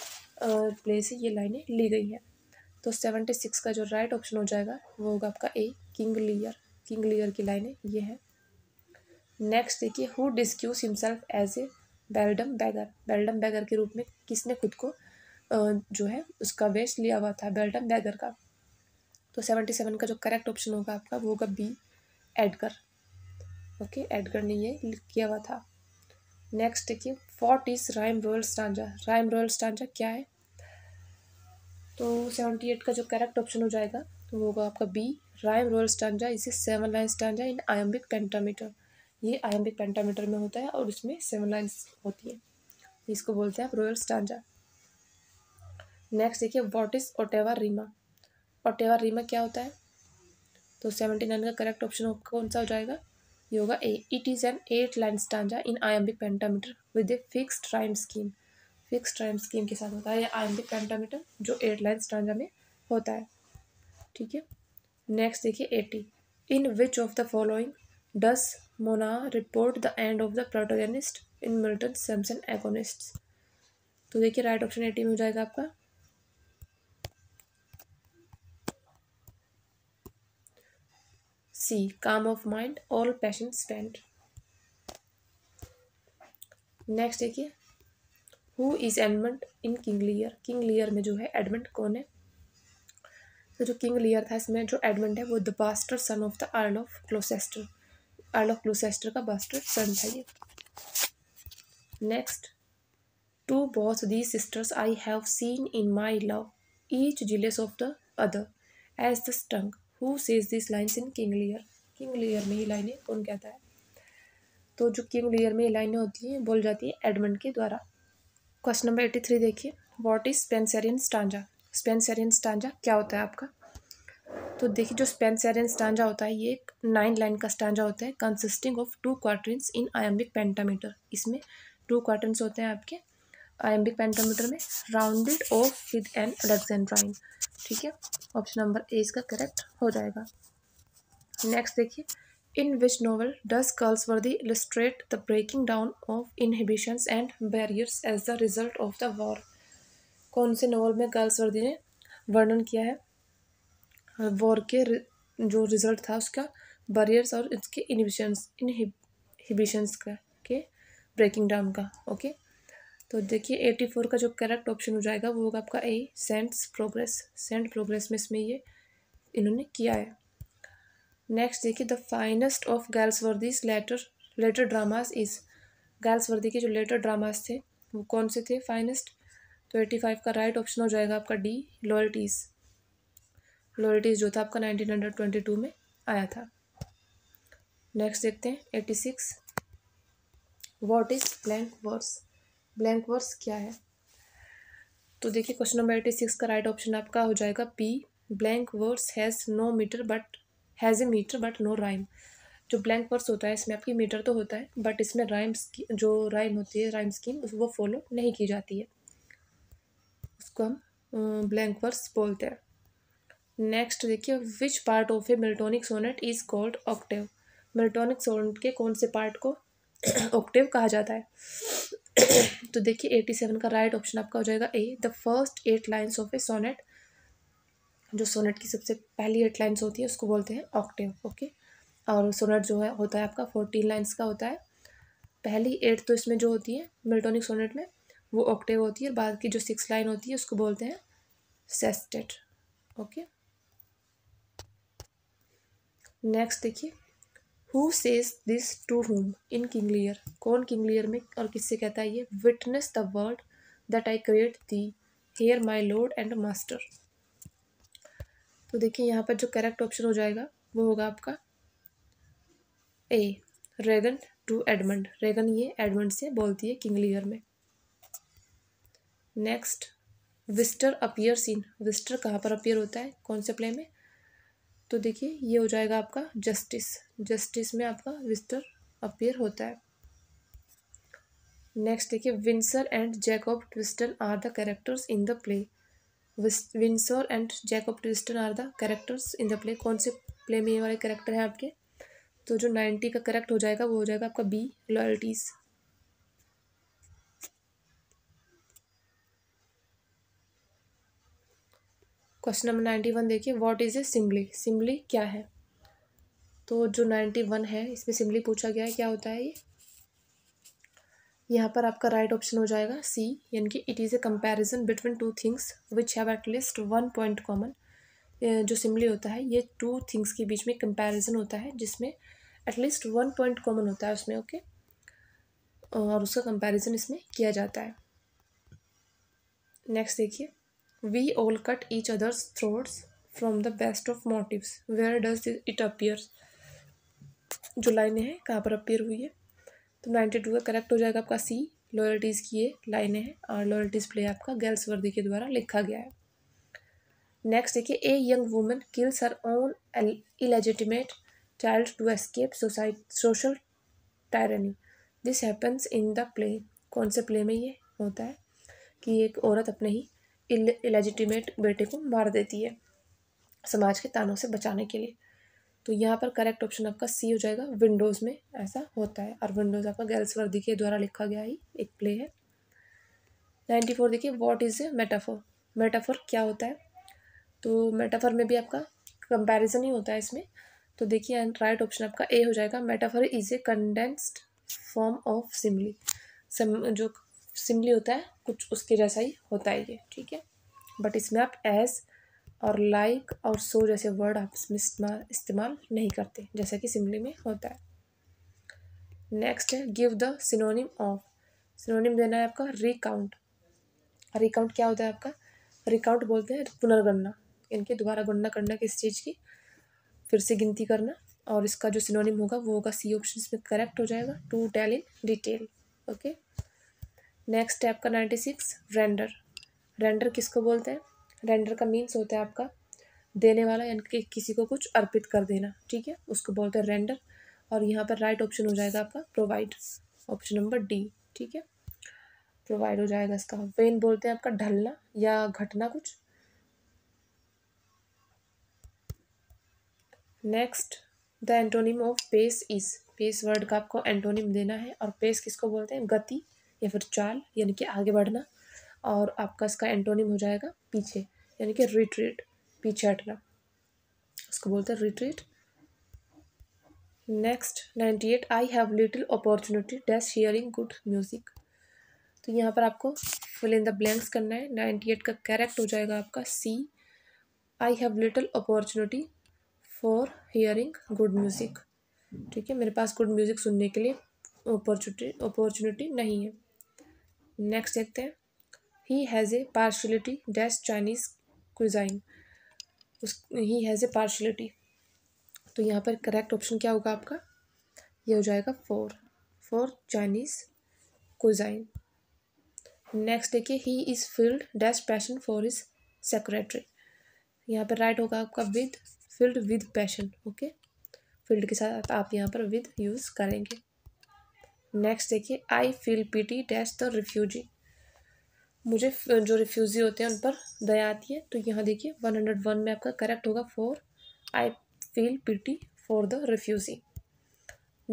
play से ये लाइनें ली गई हैं तो सेवेंटी सिक्स का जो राइट ऑप्शन हो जाएगा वो होगा आपका ए किंग लियर किंग लियर की लाइनें ये हैं नेक्स्ट देखिए who disguise himself as a bedlam beggar bedlam beggar के रूप में किसने खुद को जो है उसका वेस्ट लिया हुआ था बेल्डम बैगर का तो सेवेंटी सेवन का जो करेक्ट ऑप्शन होगा आपका वो होगा बी एडगर ओके एडगर ने ये किया हुआ था नेक्स्ट देखिए फोर्ट is rhyme royal stanza rhyme royal stanza क्या है तो सेवेंटी एट का जो करेक्ट ऑप्शन हो जाएगा तो वो होगा आपका बी राइम रोयल स्टांजा इसे seven line stanza in iambic pentameter ये आयम्बिक पेंटामीटर में होता है और इसमें सेवन लाइन्स होती है इसको बोलते हैं आप रोयल स्टांजा नेक्स्ट देखिए what is ottava rima ottava rima क्या होता है तो सेवेंटी नाइन का करेक्ट ऑप्शन कौन सा हो जाएगा ये होगा A it is an eight line stanza in iambic pentameter with a fixed rhyme scheme fixed rhyme scheme के साथ होता है या आयम्बिक पेंटामीटर जो एट लाइन स्टांजा में होता है ठीक है नेक्स्ट देखिए eighty in which of the following does Mona report the end of the protagonist in Milton Simpson agonists. तो देखिए राइट ऑप्शन एटी में हो जाएगा आपका C calm of mind all passion spent next देखिए who is Edmund in King Lear King Lear में जो है एडमंड कौन है तो जो किंग लियर था इसमें जो एडमंड है वो the bastard son of the earl of Gloucester earl of Gloucester का बास्टर्ड सन था ये next to both the sisters I have seen in my love each jealous of the other as the stung who says this lines in King Lear King Lear में ही लाइनें कौन कहता है तो जो किंग लियर में ये लाइनें होती हैं बोल जाती है एडमंड के द्वारा क्वेश्चन नंबर एट्टी थ्री देखिए what is Spenserian stanza Spenserian stanza क्या होता है आपका तो देखिए जो स्पेंसेरियन स्टांजा होता है ये एक नाइन लाइन का स्टांजा होता है consisting of two quarters in iambic pentameter इसमें टू क्वार्टर्स होते हैं आपके आयम्बिक पेंटामीटर में rounded off with an alexandrine ठीक है ऑप्शन नंबर ए इसका करेक्ट हो जाएगा नेक्स्ट देखिए in which novel does worthy illustrate the breaking down of inhibitions and barriers as the result of the war कौन से नॉवल में वर्दी ने वर्णन किया है वॉर के जो रिज़ल्ट था उसका बरियर्स और इसके इनहिबिशंस इनहिबिशंस का के ब्रेकिंग डाउन का ओके तो देखिए एटी फोर का जो करेक्ट ऑप्शन हो जाएगा वो होगा आपका A saint's progress saint progress में इसमें ये इन्होंने किया है नेक्स्ट देखिए the finest of Galsworthy's later later dramas is Galsworthy के जो लेटर ड्रामास थे वो कौन से थे फाइनेस्ट तो एटी फाइव का राइट right ऑप्शन हो जाएगा आपका डी लॉयल्टीज़ फ्लोरिटीज़ जो था आपका नाइनटीन हंड्रेड ट्वेंटी टू में आया था नेक्स्ट देखते हैं eighty six what is blank verse blank verse क्या है तो देखिए क्वेश्चन नंबर एट्टी सिक्स का राइट ऑप्शन आपका हो जाएगा B blank verse has no metre but has a metre but no rhyme जो ब्लैंक वर्स होता है इसमें आपकी मीटर तो होता है बट इसमें राइम्स की जो राइम होती है राइम स्कीम वो फॉलो नहीं की जाती है उसको हम ब्लैंक वर्स बोलते हैं नेक्स्ट देखिए which part of a Miltonic sonnet is called octave Miltonic sonnet के कौन से पार्ट को ऑक्टिव कहा जाता है तो देखिए एटी सेवन का राइट ऑप्शन आपका हो जाएगा A the first eight lines of a sonnet जो सोनेट की सबसे पहली एट लाइन्स तो होती है उसको बोलते हैं ऑक्टिव ओके और सोनेट जो है होता है आपका फोर्टीन लाइन्स का होता है पहली एट तो इसमें जो होती है मिल्टोनिक सोनेट में वो ऑक्टिव होती है बाद की जो सिक्स लाइन होती है उसको बोलते हैं सेस्टेट ओके नेक्स्ट देखिए who says this to whom in King Lear कौन किंगलियर में और किससे कहता है ये witness the word that I create the here my lord and master तो देखिए यहाँ पर जो करेक्ट ऑप्शन हो जाएगा वो होगा आपका A Regan to Edmund Regan ये एडमंड से बोलती है किंग्लियर में next Wister appear scene Wister कहाँ पर अपियर होता है कौन से प्ले में तो देखिए ये हो जाएगा आपका जस्टिस जस्टिस में आपका विस्टर अपीयर होता है नेक्स्ट देखिए Winsor and Jacob Twisden are the characters in the play Winsor and Jacob Twisden are the characters in the play कौन से प्ले में ये वाले कैरेक्टर हैं आपके तो जो नाइन्टी का करेक्ट हो जाएगा वो हो जाएगा आपका B loyalties question number ninety one देखिए what is a simile simile क्या है तो जो नाइन्टी वन है इसमें सिमली पूछा गया है क्या होता है ये यहाँ पर आपका राइट ऑप्शन हो जाएगा सी यानी कि it is a comparison between two things which have at least one point common जो सिमली होता है ये टू थिंग्स के बीच में कंपैरिजन होता है जिसमें एटलीस्ट वन पॉइंट कॉमन होता है उसमें ओके okay? और उसका कंपैरिजन इसमें किया जाता है नेक्स्ट देखिए we all cut each others throats from the best of motives. Where does it appear जो लाइने हैं कहाँ पर अपेयर हुई है तो नाइन्टी टू का करेक्ट हो जाएगा आपका सी लॉयल्टीज़ की ये लाइनें हैं और लॉयल्टीज़ प्ले आपका गर्ल्स वर्दी के द्वारा लिखा गया है नेक्स्ट देखिए a young women kills her own illegitimate child to escape society social tyranny this happens in the play कौन से प्ले में ये होता है कि एक औरत अपने ही इलेजिटिमेट बेटे को मार देती है समाज के तानों से बचाने के लिए तो यहाँ पर करेक्ट ऑप्शन आपका सी हो जाएगा विंडोज़ में ऐसा होता है और विंडोज़ आपका वर्दी के द्वारा लिखा गया ही एक प्ले है नाइन्टी फोर देखिए what is a metaphor metaphor क्या होता है तो मेटाफोर में भी आपका कंपैरिजन ही होता है इसमें तो देखिए राइट ऑप्शन आपका ए हो जाएगा metaphor is a condensed form of simile some जो सिमली होता है कुछ उसके जैसा ही होता है ये ठीक है बट इसमें आप एस और लाइक like और सो so जैसे वर्ड आप इसमें इस्तेमाल नहीं करते जैसा कि सिमली में होता है नेक्स्ट है give the synonym of synonym देना है आपका रिकाउंट रिकाउंट क्या होता है आपका रिकाउंट बोलते हैं पुनर्गणना इनके दोबारा गणना करना किस चीज़ की फिर से गिनती करना और इसका जो सिनोनिम होगा वो होगा सी ऑप्शन में करेक्ट हो जाएगा to tell in detail okay next step का नाइन्टी सिक्स रेंडर रेंडर किसको बोलते हैं रेंडर का मीन्स होता है आपका देने वाला यानी कि किसी को कुछ अर्पित कर देना ठीक है उसको बोलते हैं रेंडर और यहाँ पर राइट ऑप्शन हो जाएगा आपका प्रोवाइड ऑप्शन नंबर डी ठीक है प्रोवाइड हो जाएगा इसका वेन बोलते हैं आपका ढलना या घटना कुछ next the antonym of pace is pace word का आपको एंटोनिम देना है और पेस किसको बोलते हैं गति या फिर चाल यानी कि आगे बढ़ना और आपका इसका एंटोनिम हो जाएगा पीछे यानी कि रिट्रीट पीछे हटना उसको बोलते हैं retreat next ninety eight I have little opportunity dash hearing good music तो यहाँ पर आपको फिल इन द ब्लैंक्स करना है नाइन्टी एट का करेक्ट हो जाएगा आपका C I have little opportunity for hearing good music ठीक है मेरे पास गुड म्यूज़िक सुनने के लिए अपॉर्चुनिटी अपॉर्चुनिटी नहीं है नेक्स्ट देखते हैं he has a partiality dash Chinese cuisine उस ही हैज़ ए पार्शलिटी तो यहाँ पर करेक्ट ऑप्शन क्या होगा आपका ये हो जाएगा four for Chinese cuisine next देखिए he is filled dash passion for his secretary यहाँ पर राइट होगा आपका with filled with passion okay filled के साथ आप यहाँ पर विद यूज़ करेंगे नेक्स्ट देखिए I feel pity dash the refugee मुझे जो रिफ्यूजी होते हैं उन पर दया आती है तो यहाँ देखिए वन हंड्रेड वन में आपका करेक्ट होगा four I feel pity for the refugee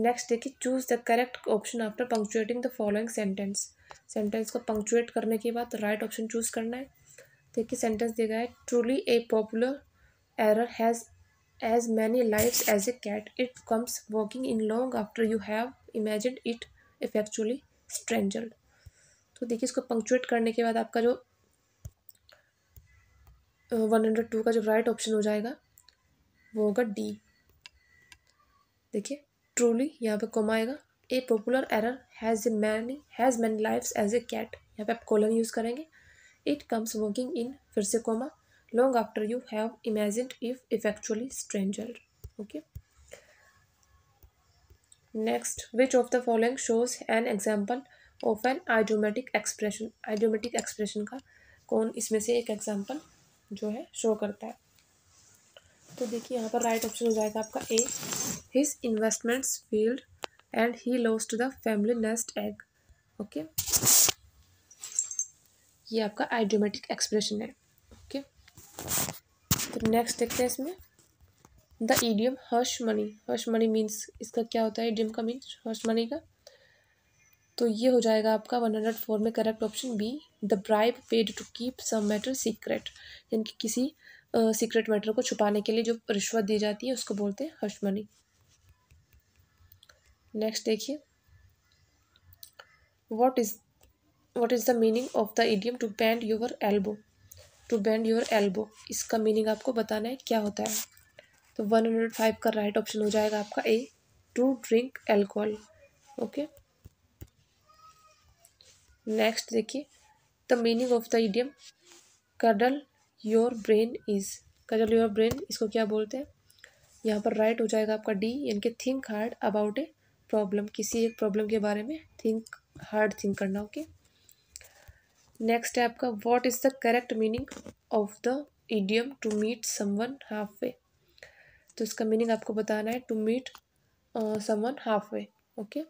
next देखिए choose the correct option after punctuating the following sentence sentence को पंक्चुएट करने के बाद राइट ऑप्शन चूज़ करना है देखिए सेंटेंस दिया गया है truly a popular error has as many life as a cat it comes walking in long after you have imagine it effectually strangled तो देखिए इसको पंक्चुएट करने के बाद आपका जो वन हंड्रेड टू का जो राइट ऑप्शन हो जाएगा वो होगा डी देखिए ट्रूली यहाँ पे कॉमा आएगा a popular error has many has many life as a cat यहाँ पे आप कॉलन यूज़ करेंगे इट कम्स वर्किंग इन फिर से comma long after you have imaged if effectually strangled okay next which of the following shows an example of an idiomatic expression idiomatic expression का कौन इसमें से एक एग्जाम्पल जो है शो करता है तो देखिए यहाँ पर राइट ऑप्शन हो जाएगा आपका A his investments failed and he lost to the family nest egg okay ये आपका आइडियोमेटिक एक्सप्रेशन है ओके okay? तो नेक्स्ट देखते हैं इसमें the idiom hush money hush money means इसका क्या होता है ईडियम का मीन्स हर्ष मनी का तो ये हो जाएगा आपका वन हंड्रेड फोर में correct option B the bribe paid to keep some matter secret यानी कि किसी सीक्रेट uh, मैटर को छुपाने के लिए जो रिश्वत दी जाती है उसको बोलते हैं हर्ष मनी नेक्स्ट देखिए what is what is the meaning of the idiom to bend your elbow to bend your elbow इसका मीनिंग आपको बताना है क्या होता है तो वन हंड्रेड फाइव का राइट ऑप्शन हो जाएगा आपका A to drink alcohol okay next देखिए the meaning of the idiom cuddle your brain is cuddle your brain इसको क्या बोलते हैं यहाँ पर राइट हो जाएगा आपका डी यानी कि think hard about a problem किसी एक प्रॉब्लम के बारे में थिंक हार्ड थिंक करना ओके नेक्स्ट है आपका what is the correct meaning of the idiom to meet someone half way तो इसका मीनिंग आपको बताना है to meet someone half way okay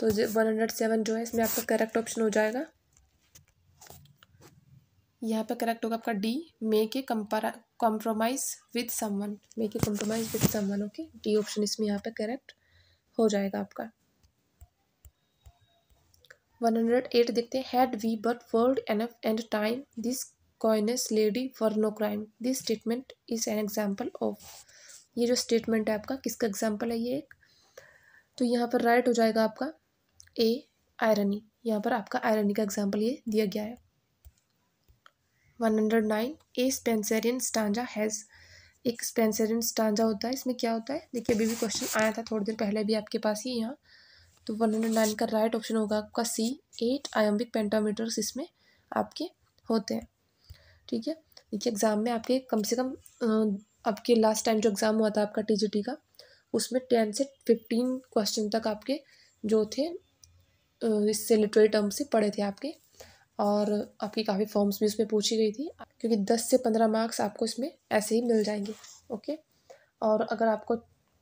तो वन हंड्रेड सेवन जो है इसमें आपका करेक्ट ऑप्शन हो जाएगा यहाँ पे करेक्ट होगा आपका D make a compra compromise with someone make a compromise with someone okay D option इसमें यहाँ पे करेक्ट हो जाएगा आपका वन हंड्रेड एट देखते हैं had we but world enough and time this coyness lady for no crime this statement is an example of ये जो स्टेटमेंट है आपका किसका एग्जाम्पल है ये एक तो यहाँ पर राइट हो जाएगा आपका ए आयरनी यहाँ पर आपका आयरनी का एग्जाम्पल ये दिया गया है one hundred nine A Spenserian stanza has एक स्पेंसरियन स्टांजा होता है इसमें क्या होता है देखिए अभी भी क्वेश्चन आया था थोड़ी देर पहले भी आपके पास ही यहाँ तो वन हंड्रेड नाइन का राइट ऑप्शन होगा आपका सी एट आयम्बिक पेंटामीटर्स इसमें आपके होते हैं ठीक है देखिए एग्ज़ाम में आपके कम से कम आपके लास्ट टाइम जो एग्ज़ाम हुआ था आपका टी का उसमें टेन से फिफ्टीन क्वेश्चन तक आपके जो थे इससे लिटरेरी टर्म से पढ़े थे आपके और आपकी काफ़ी फॉर्म्स भी उसमें पूछी गई थी क्योंकि दस से पंद्रह मार्क्स आपको इसमें ऐसे ही मिल जाएंगे ओके और अगर आपको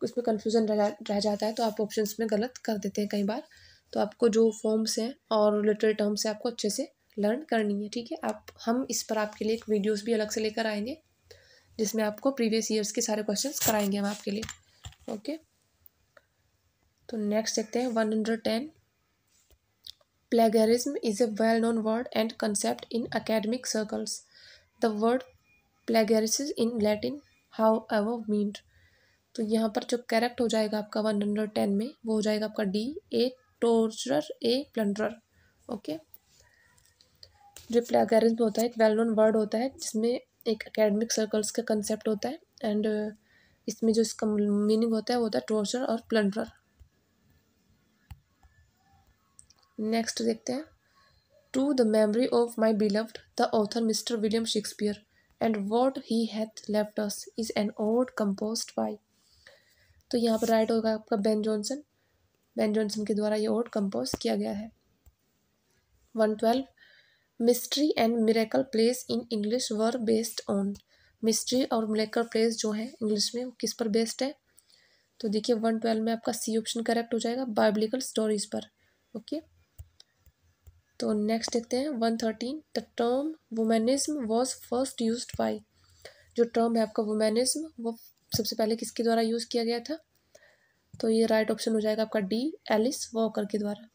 इसमें कन्फ्यूज़न रह, रह जाता है तो आप ऑप्शन में गलत कर देते हैं कई बार तो आपको जो फॉर्म्स हैं और लिटरेरी टर्म्स हैं आपको अच्छे से लर्न करनी है ठीक है आप हम इस पर आपके लिए एक वीडियोस भी अलग से लेकर आएंगे जिसमें आपको प्रीवियस ईयर्स के सारे क्वेश्चंस कराएंगे हम आपके लिए ओके तो नेक्स्ट देखते हैं one hundred ten plagiarism is a well known word and concept in academic circles the word plagiaris in Latin how however mean तो यहाँ पर जो करेक्ट हो जाएगा आपका वन हंड्रेड टेन में वो हो जाएगा आपका D a torture a plunder okay जो प्लेगरिज्म होता है एक वेल नोन वर्ड होता है जिसमें एक अकेडमिक सर्कल्स का कंसेप्ट होता है एंड uh, इसमें जो इसका मीनिंग होता है वो होता है टॉर्चर और प्लंडर नेक्स्ट देखते हैं to the memory of my beloved the author mister William Shakespeare and what he hath left us is an ode composed by तो यहाँ पर राइट होगा आपका बेन जॉनसन बेन जॉनसन के द्वारा ये ओड कंपोज किया गया है one twelve mystery and miracle plays in English were based on mystery और मिरेकल प्लेस जो है इंग्लिश में किस पर बेस्ड है तो देखिए वन ट्वेल्व में आपका सी ऑप्शन करेक्ट हो जाएगा बाइबलिकल स्टोरीज पर ओके तो नेक्स्ट देखते हैं one thirteen the term womanism was first use by जो टर्म है आपका वुमेनिज्म वो सबसे पहले किसके द्वारा यूज़ किया गया था तो ये राइट right ऑप्शन हो जाएगा आपका डी एलिस वॉकर के द्वारा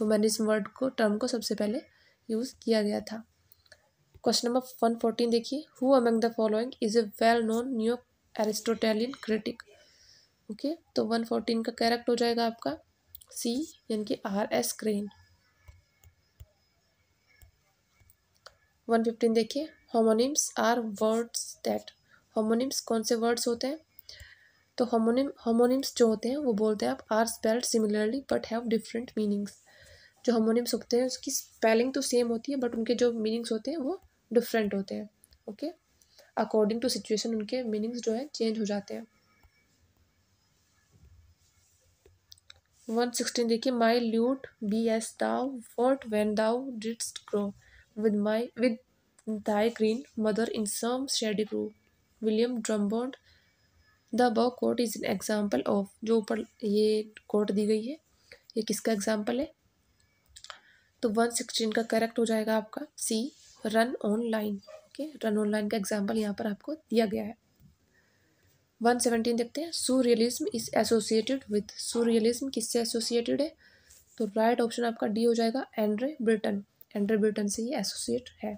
वुमेनिज्म वर्ड को टर्म को सबसे पहले यूज़ किया गया था क्वेश्चन नंबर वन फोर्टीन देखिए who among the following is a well known neo Aristotelian critic okay तो वन फोर्टीन का कैरेक्ट हो जाएगा आपका सी यानी कि R S Crane one fifteen देखिए homonyms are words that homonyms कौन से वर्ड्स होते हैं तो होमोनिम होमोनिम्स जो होते हैं वो बोलते हैं आप are spelled similarly but have different meanings जो हमोनिम्स होते हैं उसकी स्पेलिंग तो सेम होती है बट उनके जो मीनिंग्स होते हैं वो डिफरेंट होते हैं ओके अकॉर्डिंग टू सिचुएशन उनके मीनिंग्स जो है चेंज हो जाते हैं वन सिक्सटीन देखिए my lute be as thou what when thou didst grow with my with thy green mother in some shady grove William Drummond the above quote is an example of जो ऊपर ये coat दी गई है ये किसका example है तो one sixteen का करेक्ट हो जाएगा आपका C run on line okay run on line का एग्जाम्पल यहाँ पर आपको दिया गया है वन सेवनटीन देखते हैं surrealism is associated with realism किससे एसोसिएटेड है तो राइट ऑप्शन आपका डी हो जाएगा एंड्रे ब्रिटन एंड्रे ब्रिटन से ये एसोसिएट है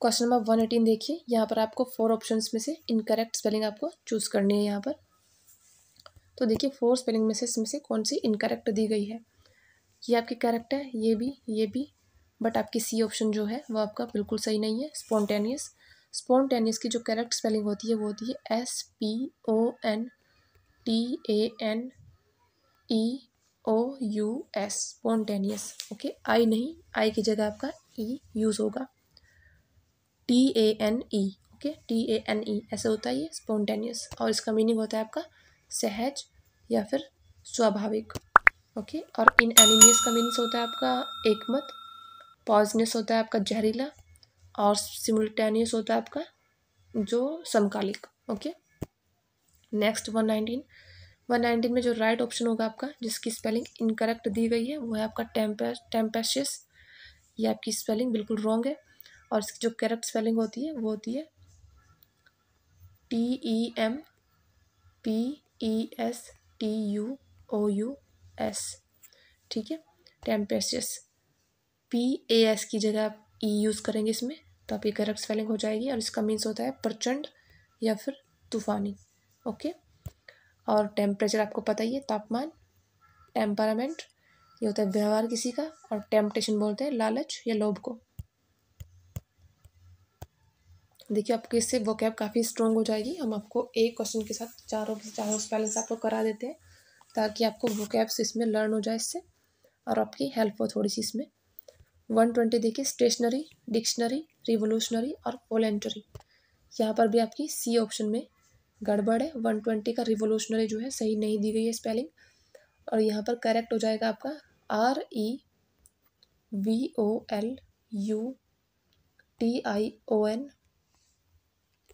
क्वेश्चन नंबर वन एटीन देखिए यहाँ पर आपको फोर ऑप्शन में से इनकरेक्ट स्पेलिंग आपको चूज करनी है यहाँ पर तो देखिए फोर स्पेलिंग में से इसमें से कौन सी इनकरेक्ट दी गई है ये आपके करेक्ट है ये भी ये भी बट आपकी सी ऑप्शन जो है वो आपका बिल्कुल सही नहीं है स्पॉन्टेनियस स्पॉन्टेनियस की जो करेक्ट स्पेलिंग होती है वो होती है S P O N T A N E O U S spontaneous okay I नहीं आई की जगह आपका ई e यूज़ होगा T A N E okay T A N E ऐसा होता है ये स्पॉन्टेनियस और इसका मीनिंग होता है आपका सहज या फिर स्वाभाविक ओके और इन एनिमियस का मीन्स होता है आपका एक मत पॉजनेस होता है आपका जहरीला और सिमुलटेनियस होता है आपका जो समकालिक okay next one nineteen one nineteen में जो राइट right ऑप्शन होगा आपका जिसकी स्पेलिंग इनकरेक्ट दी गई है वो है आपका टेम्पे टेम्पेशियस ये आपकी स्पेलिंग बिल्कुल रॉन्ग है और इसकी जो करेक्ट स्पेलिंग होती है वो होती है T E M P E S T U O U S ठीक है टेम्पेसियस पी ए एस की जगह आप ई e यूज़ करेंगे इसमें तो आपकी करेक्ट स्पेलिंग हो जाएगी और इसका मीन्स होता है प्रचंड या फिर तूफानी ओके और टेम्परेचर आपको पता ही है तापमान टेम्परामेंट ये होता है व्यवहार किसी का और टेम्पटेशन बोलते हैं लालच या लोभ को देखिए आपके इससे वो कैब काफ़ी स्ट्रॉन्ग हो जाएगी हम आपको एक क्वेश्चन के साथ चारों चारों स्पेलिंग्स आपको करा देते हैं ताकि आपको वोकैब्स इसमें लर्न हो जाए इससे और आपकी हेल्प हो थोड़ी सी इसमें वन ट्वेंटी देखिए स्टेशनरी डिक्शनरी रिवोल्यूशनरी और वॉलेंट्री यहाँ पर भी आपकी सी ऑप्शन में गड़बड़ है वन ट्वेंटी का रिवोल्यूशनरी जो है सही नहीं दी गई है स्पेलिंग और यहाँ पर करेक्ट हो जाएगा आपका R E V O L U T I O N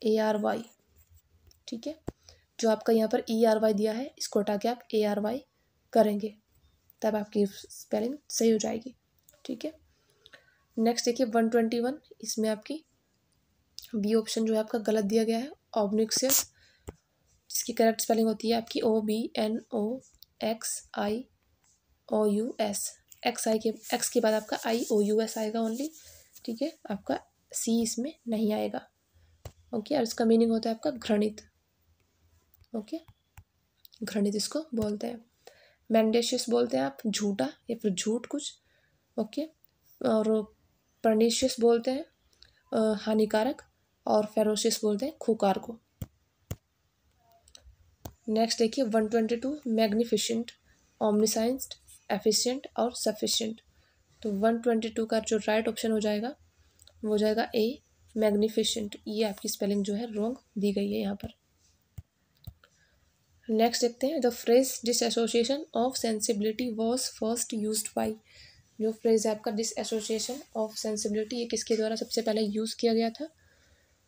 A R Y ठीक है जो आपका यहाँ पर ई आर वाई दिया है इसको हटा के आप ए आर वाई करेंगे तब आपकी स्पेलिंग सही हो जाएगी ठीक है नेक्स्ट देखिए वन ट्वेंटी वन इसमें आपकी बी ऑप्शन जो है आपका गलत दिया गया है ऑब्निक्सियस जिसकी करेक्ट स्पेलिंग होती है आपकी O B N O X I O U S X I के एक्स के बाद आपका आई ओ यू एस आएगा ओनली ठीक है आपका सी इसमें नहीं आएगा ओके और इसका मीनिंग होता है आपका घृणित ओके घृणित इसको बोलते हैं मैंडेशियस बोलते हैं आप झूठा या फिर झूठ कुछ ओके और परनीशियस बोलते हैं हानिकारक और फेरोशियस बोलते हैं खुकार को नेक्स्ट देखिए one twenty two magnificent omniscient efficient और सफिशियंट तो वन ट्वेंटी टू का जो राइट right ऑप्शन हो जाएगा वो हो जाएगा ए मैग्निफिशेंट ये आपकी स्पेलिंग जो है रोंग दी गई है यहाँ पर नेक्स्ट देखते हैं the phrase dissociation of sensibility was first use by जो फ्रेज है आपका डिसोसिएशन ऑफ सेंसिबिलिटी ये किसके द्वारा सबसे पहले यूज़ किया गया था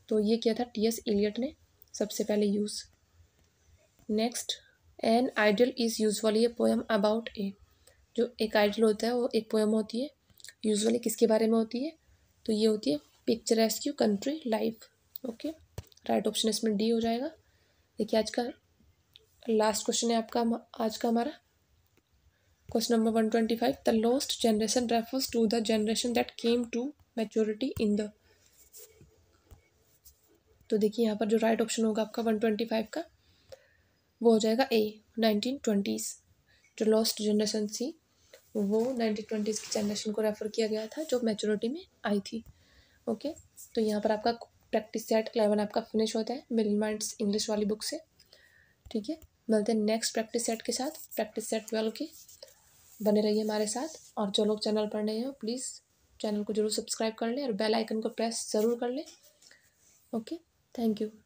तो ये किया था टी एस इलियट ने सबसे पहले use next an idyll is usually a poem about a जो एक आइडल होता है वो एक पोएम होती है यूजली किसके बारे में होती है तो ये होती है picturesque country life okay right option इसमें डी हो जाएगा देखिए आज का लास्ट क्वेश्चन है आपका आज का हमारा question number one twenty five the lost generation refers to the generation that came to maturity in the तो देखिए यहाँ पर जो राइट ऑप्शन होगा आपका वन ट्वेंटी फाइव का वो हो जाएगा ए नाइनटीन ट्वेंटीज़ जो लॉस्ट जनरेशन थी वो नाइनटीन ट्वेंटीज़ की जनरेशन को रेफ़र किया गया था जो मेचोरिटी में आई थी ओके तो यहाँ पर आपका प्रैक्टिस सेट इलेवन आपका फिनिश होता है मिल माइंड्स इंग्लिश वाली बुक से ठीक है मिलते हैं नेक्स्ट प्रैक्टिस सेट के साथ प्रैक्टिस सेट ट्वेल्व के बने रहिए हमारे साथ और जो लोग चैनल पर नए हो प्लीज़ चैनल को जरूर सब्सक्राइब कर लें और बेल आइकन को प्रेस ज़रूर कर लें ओके थैंक यू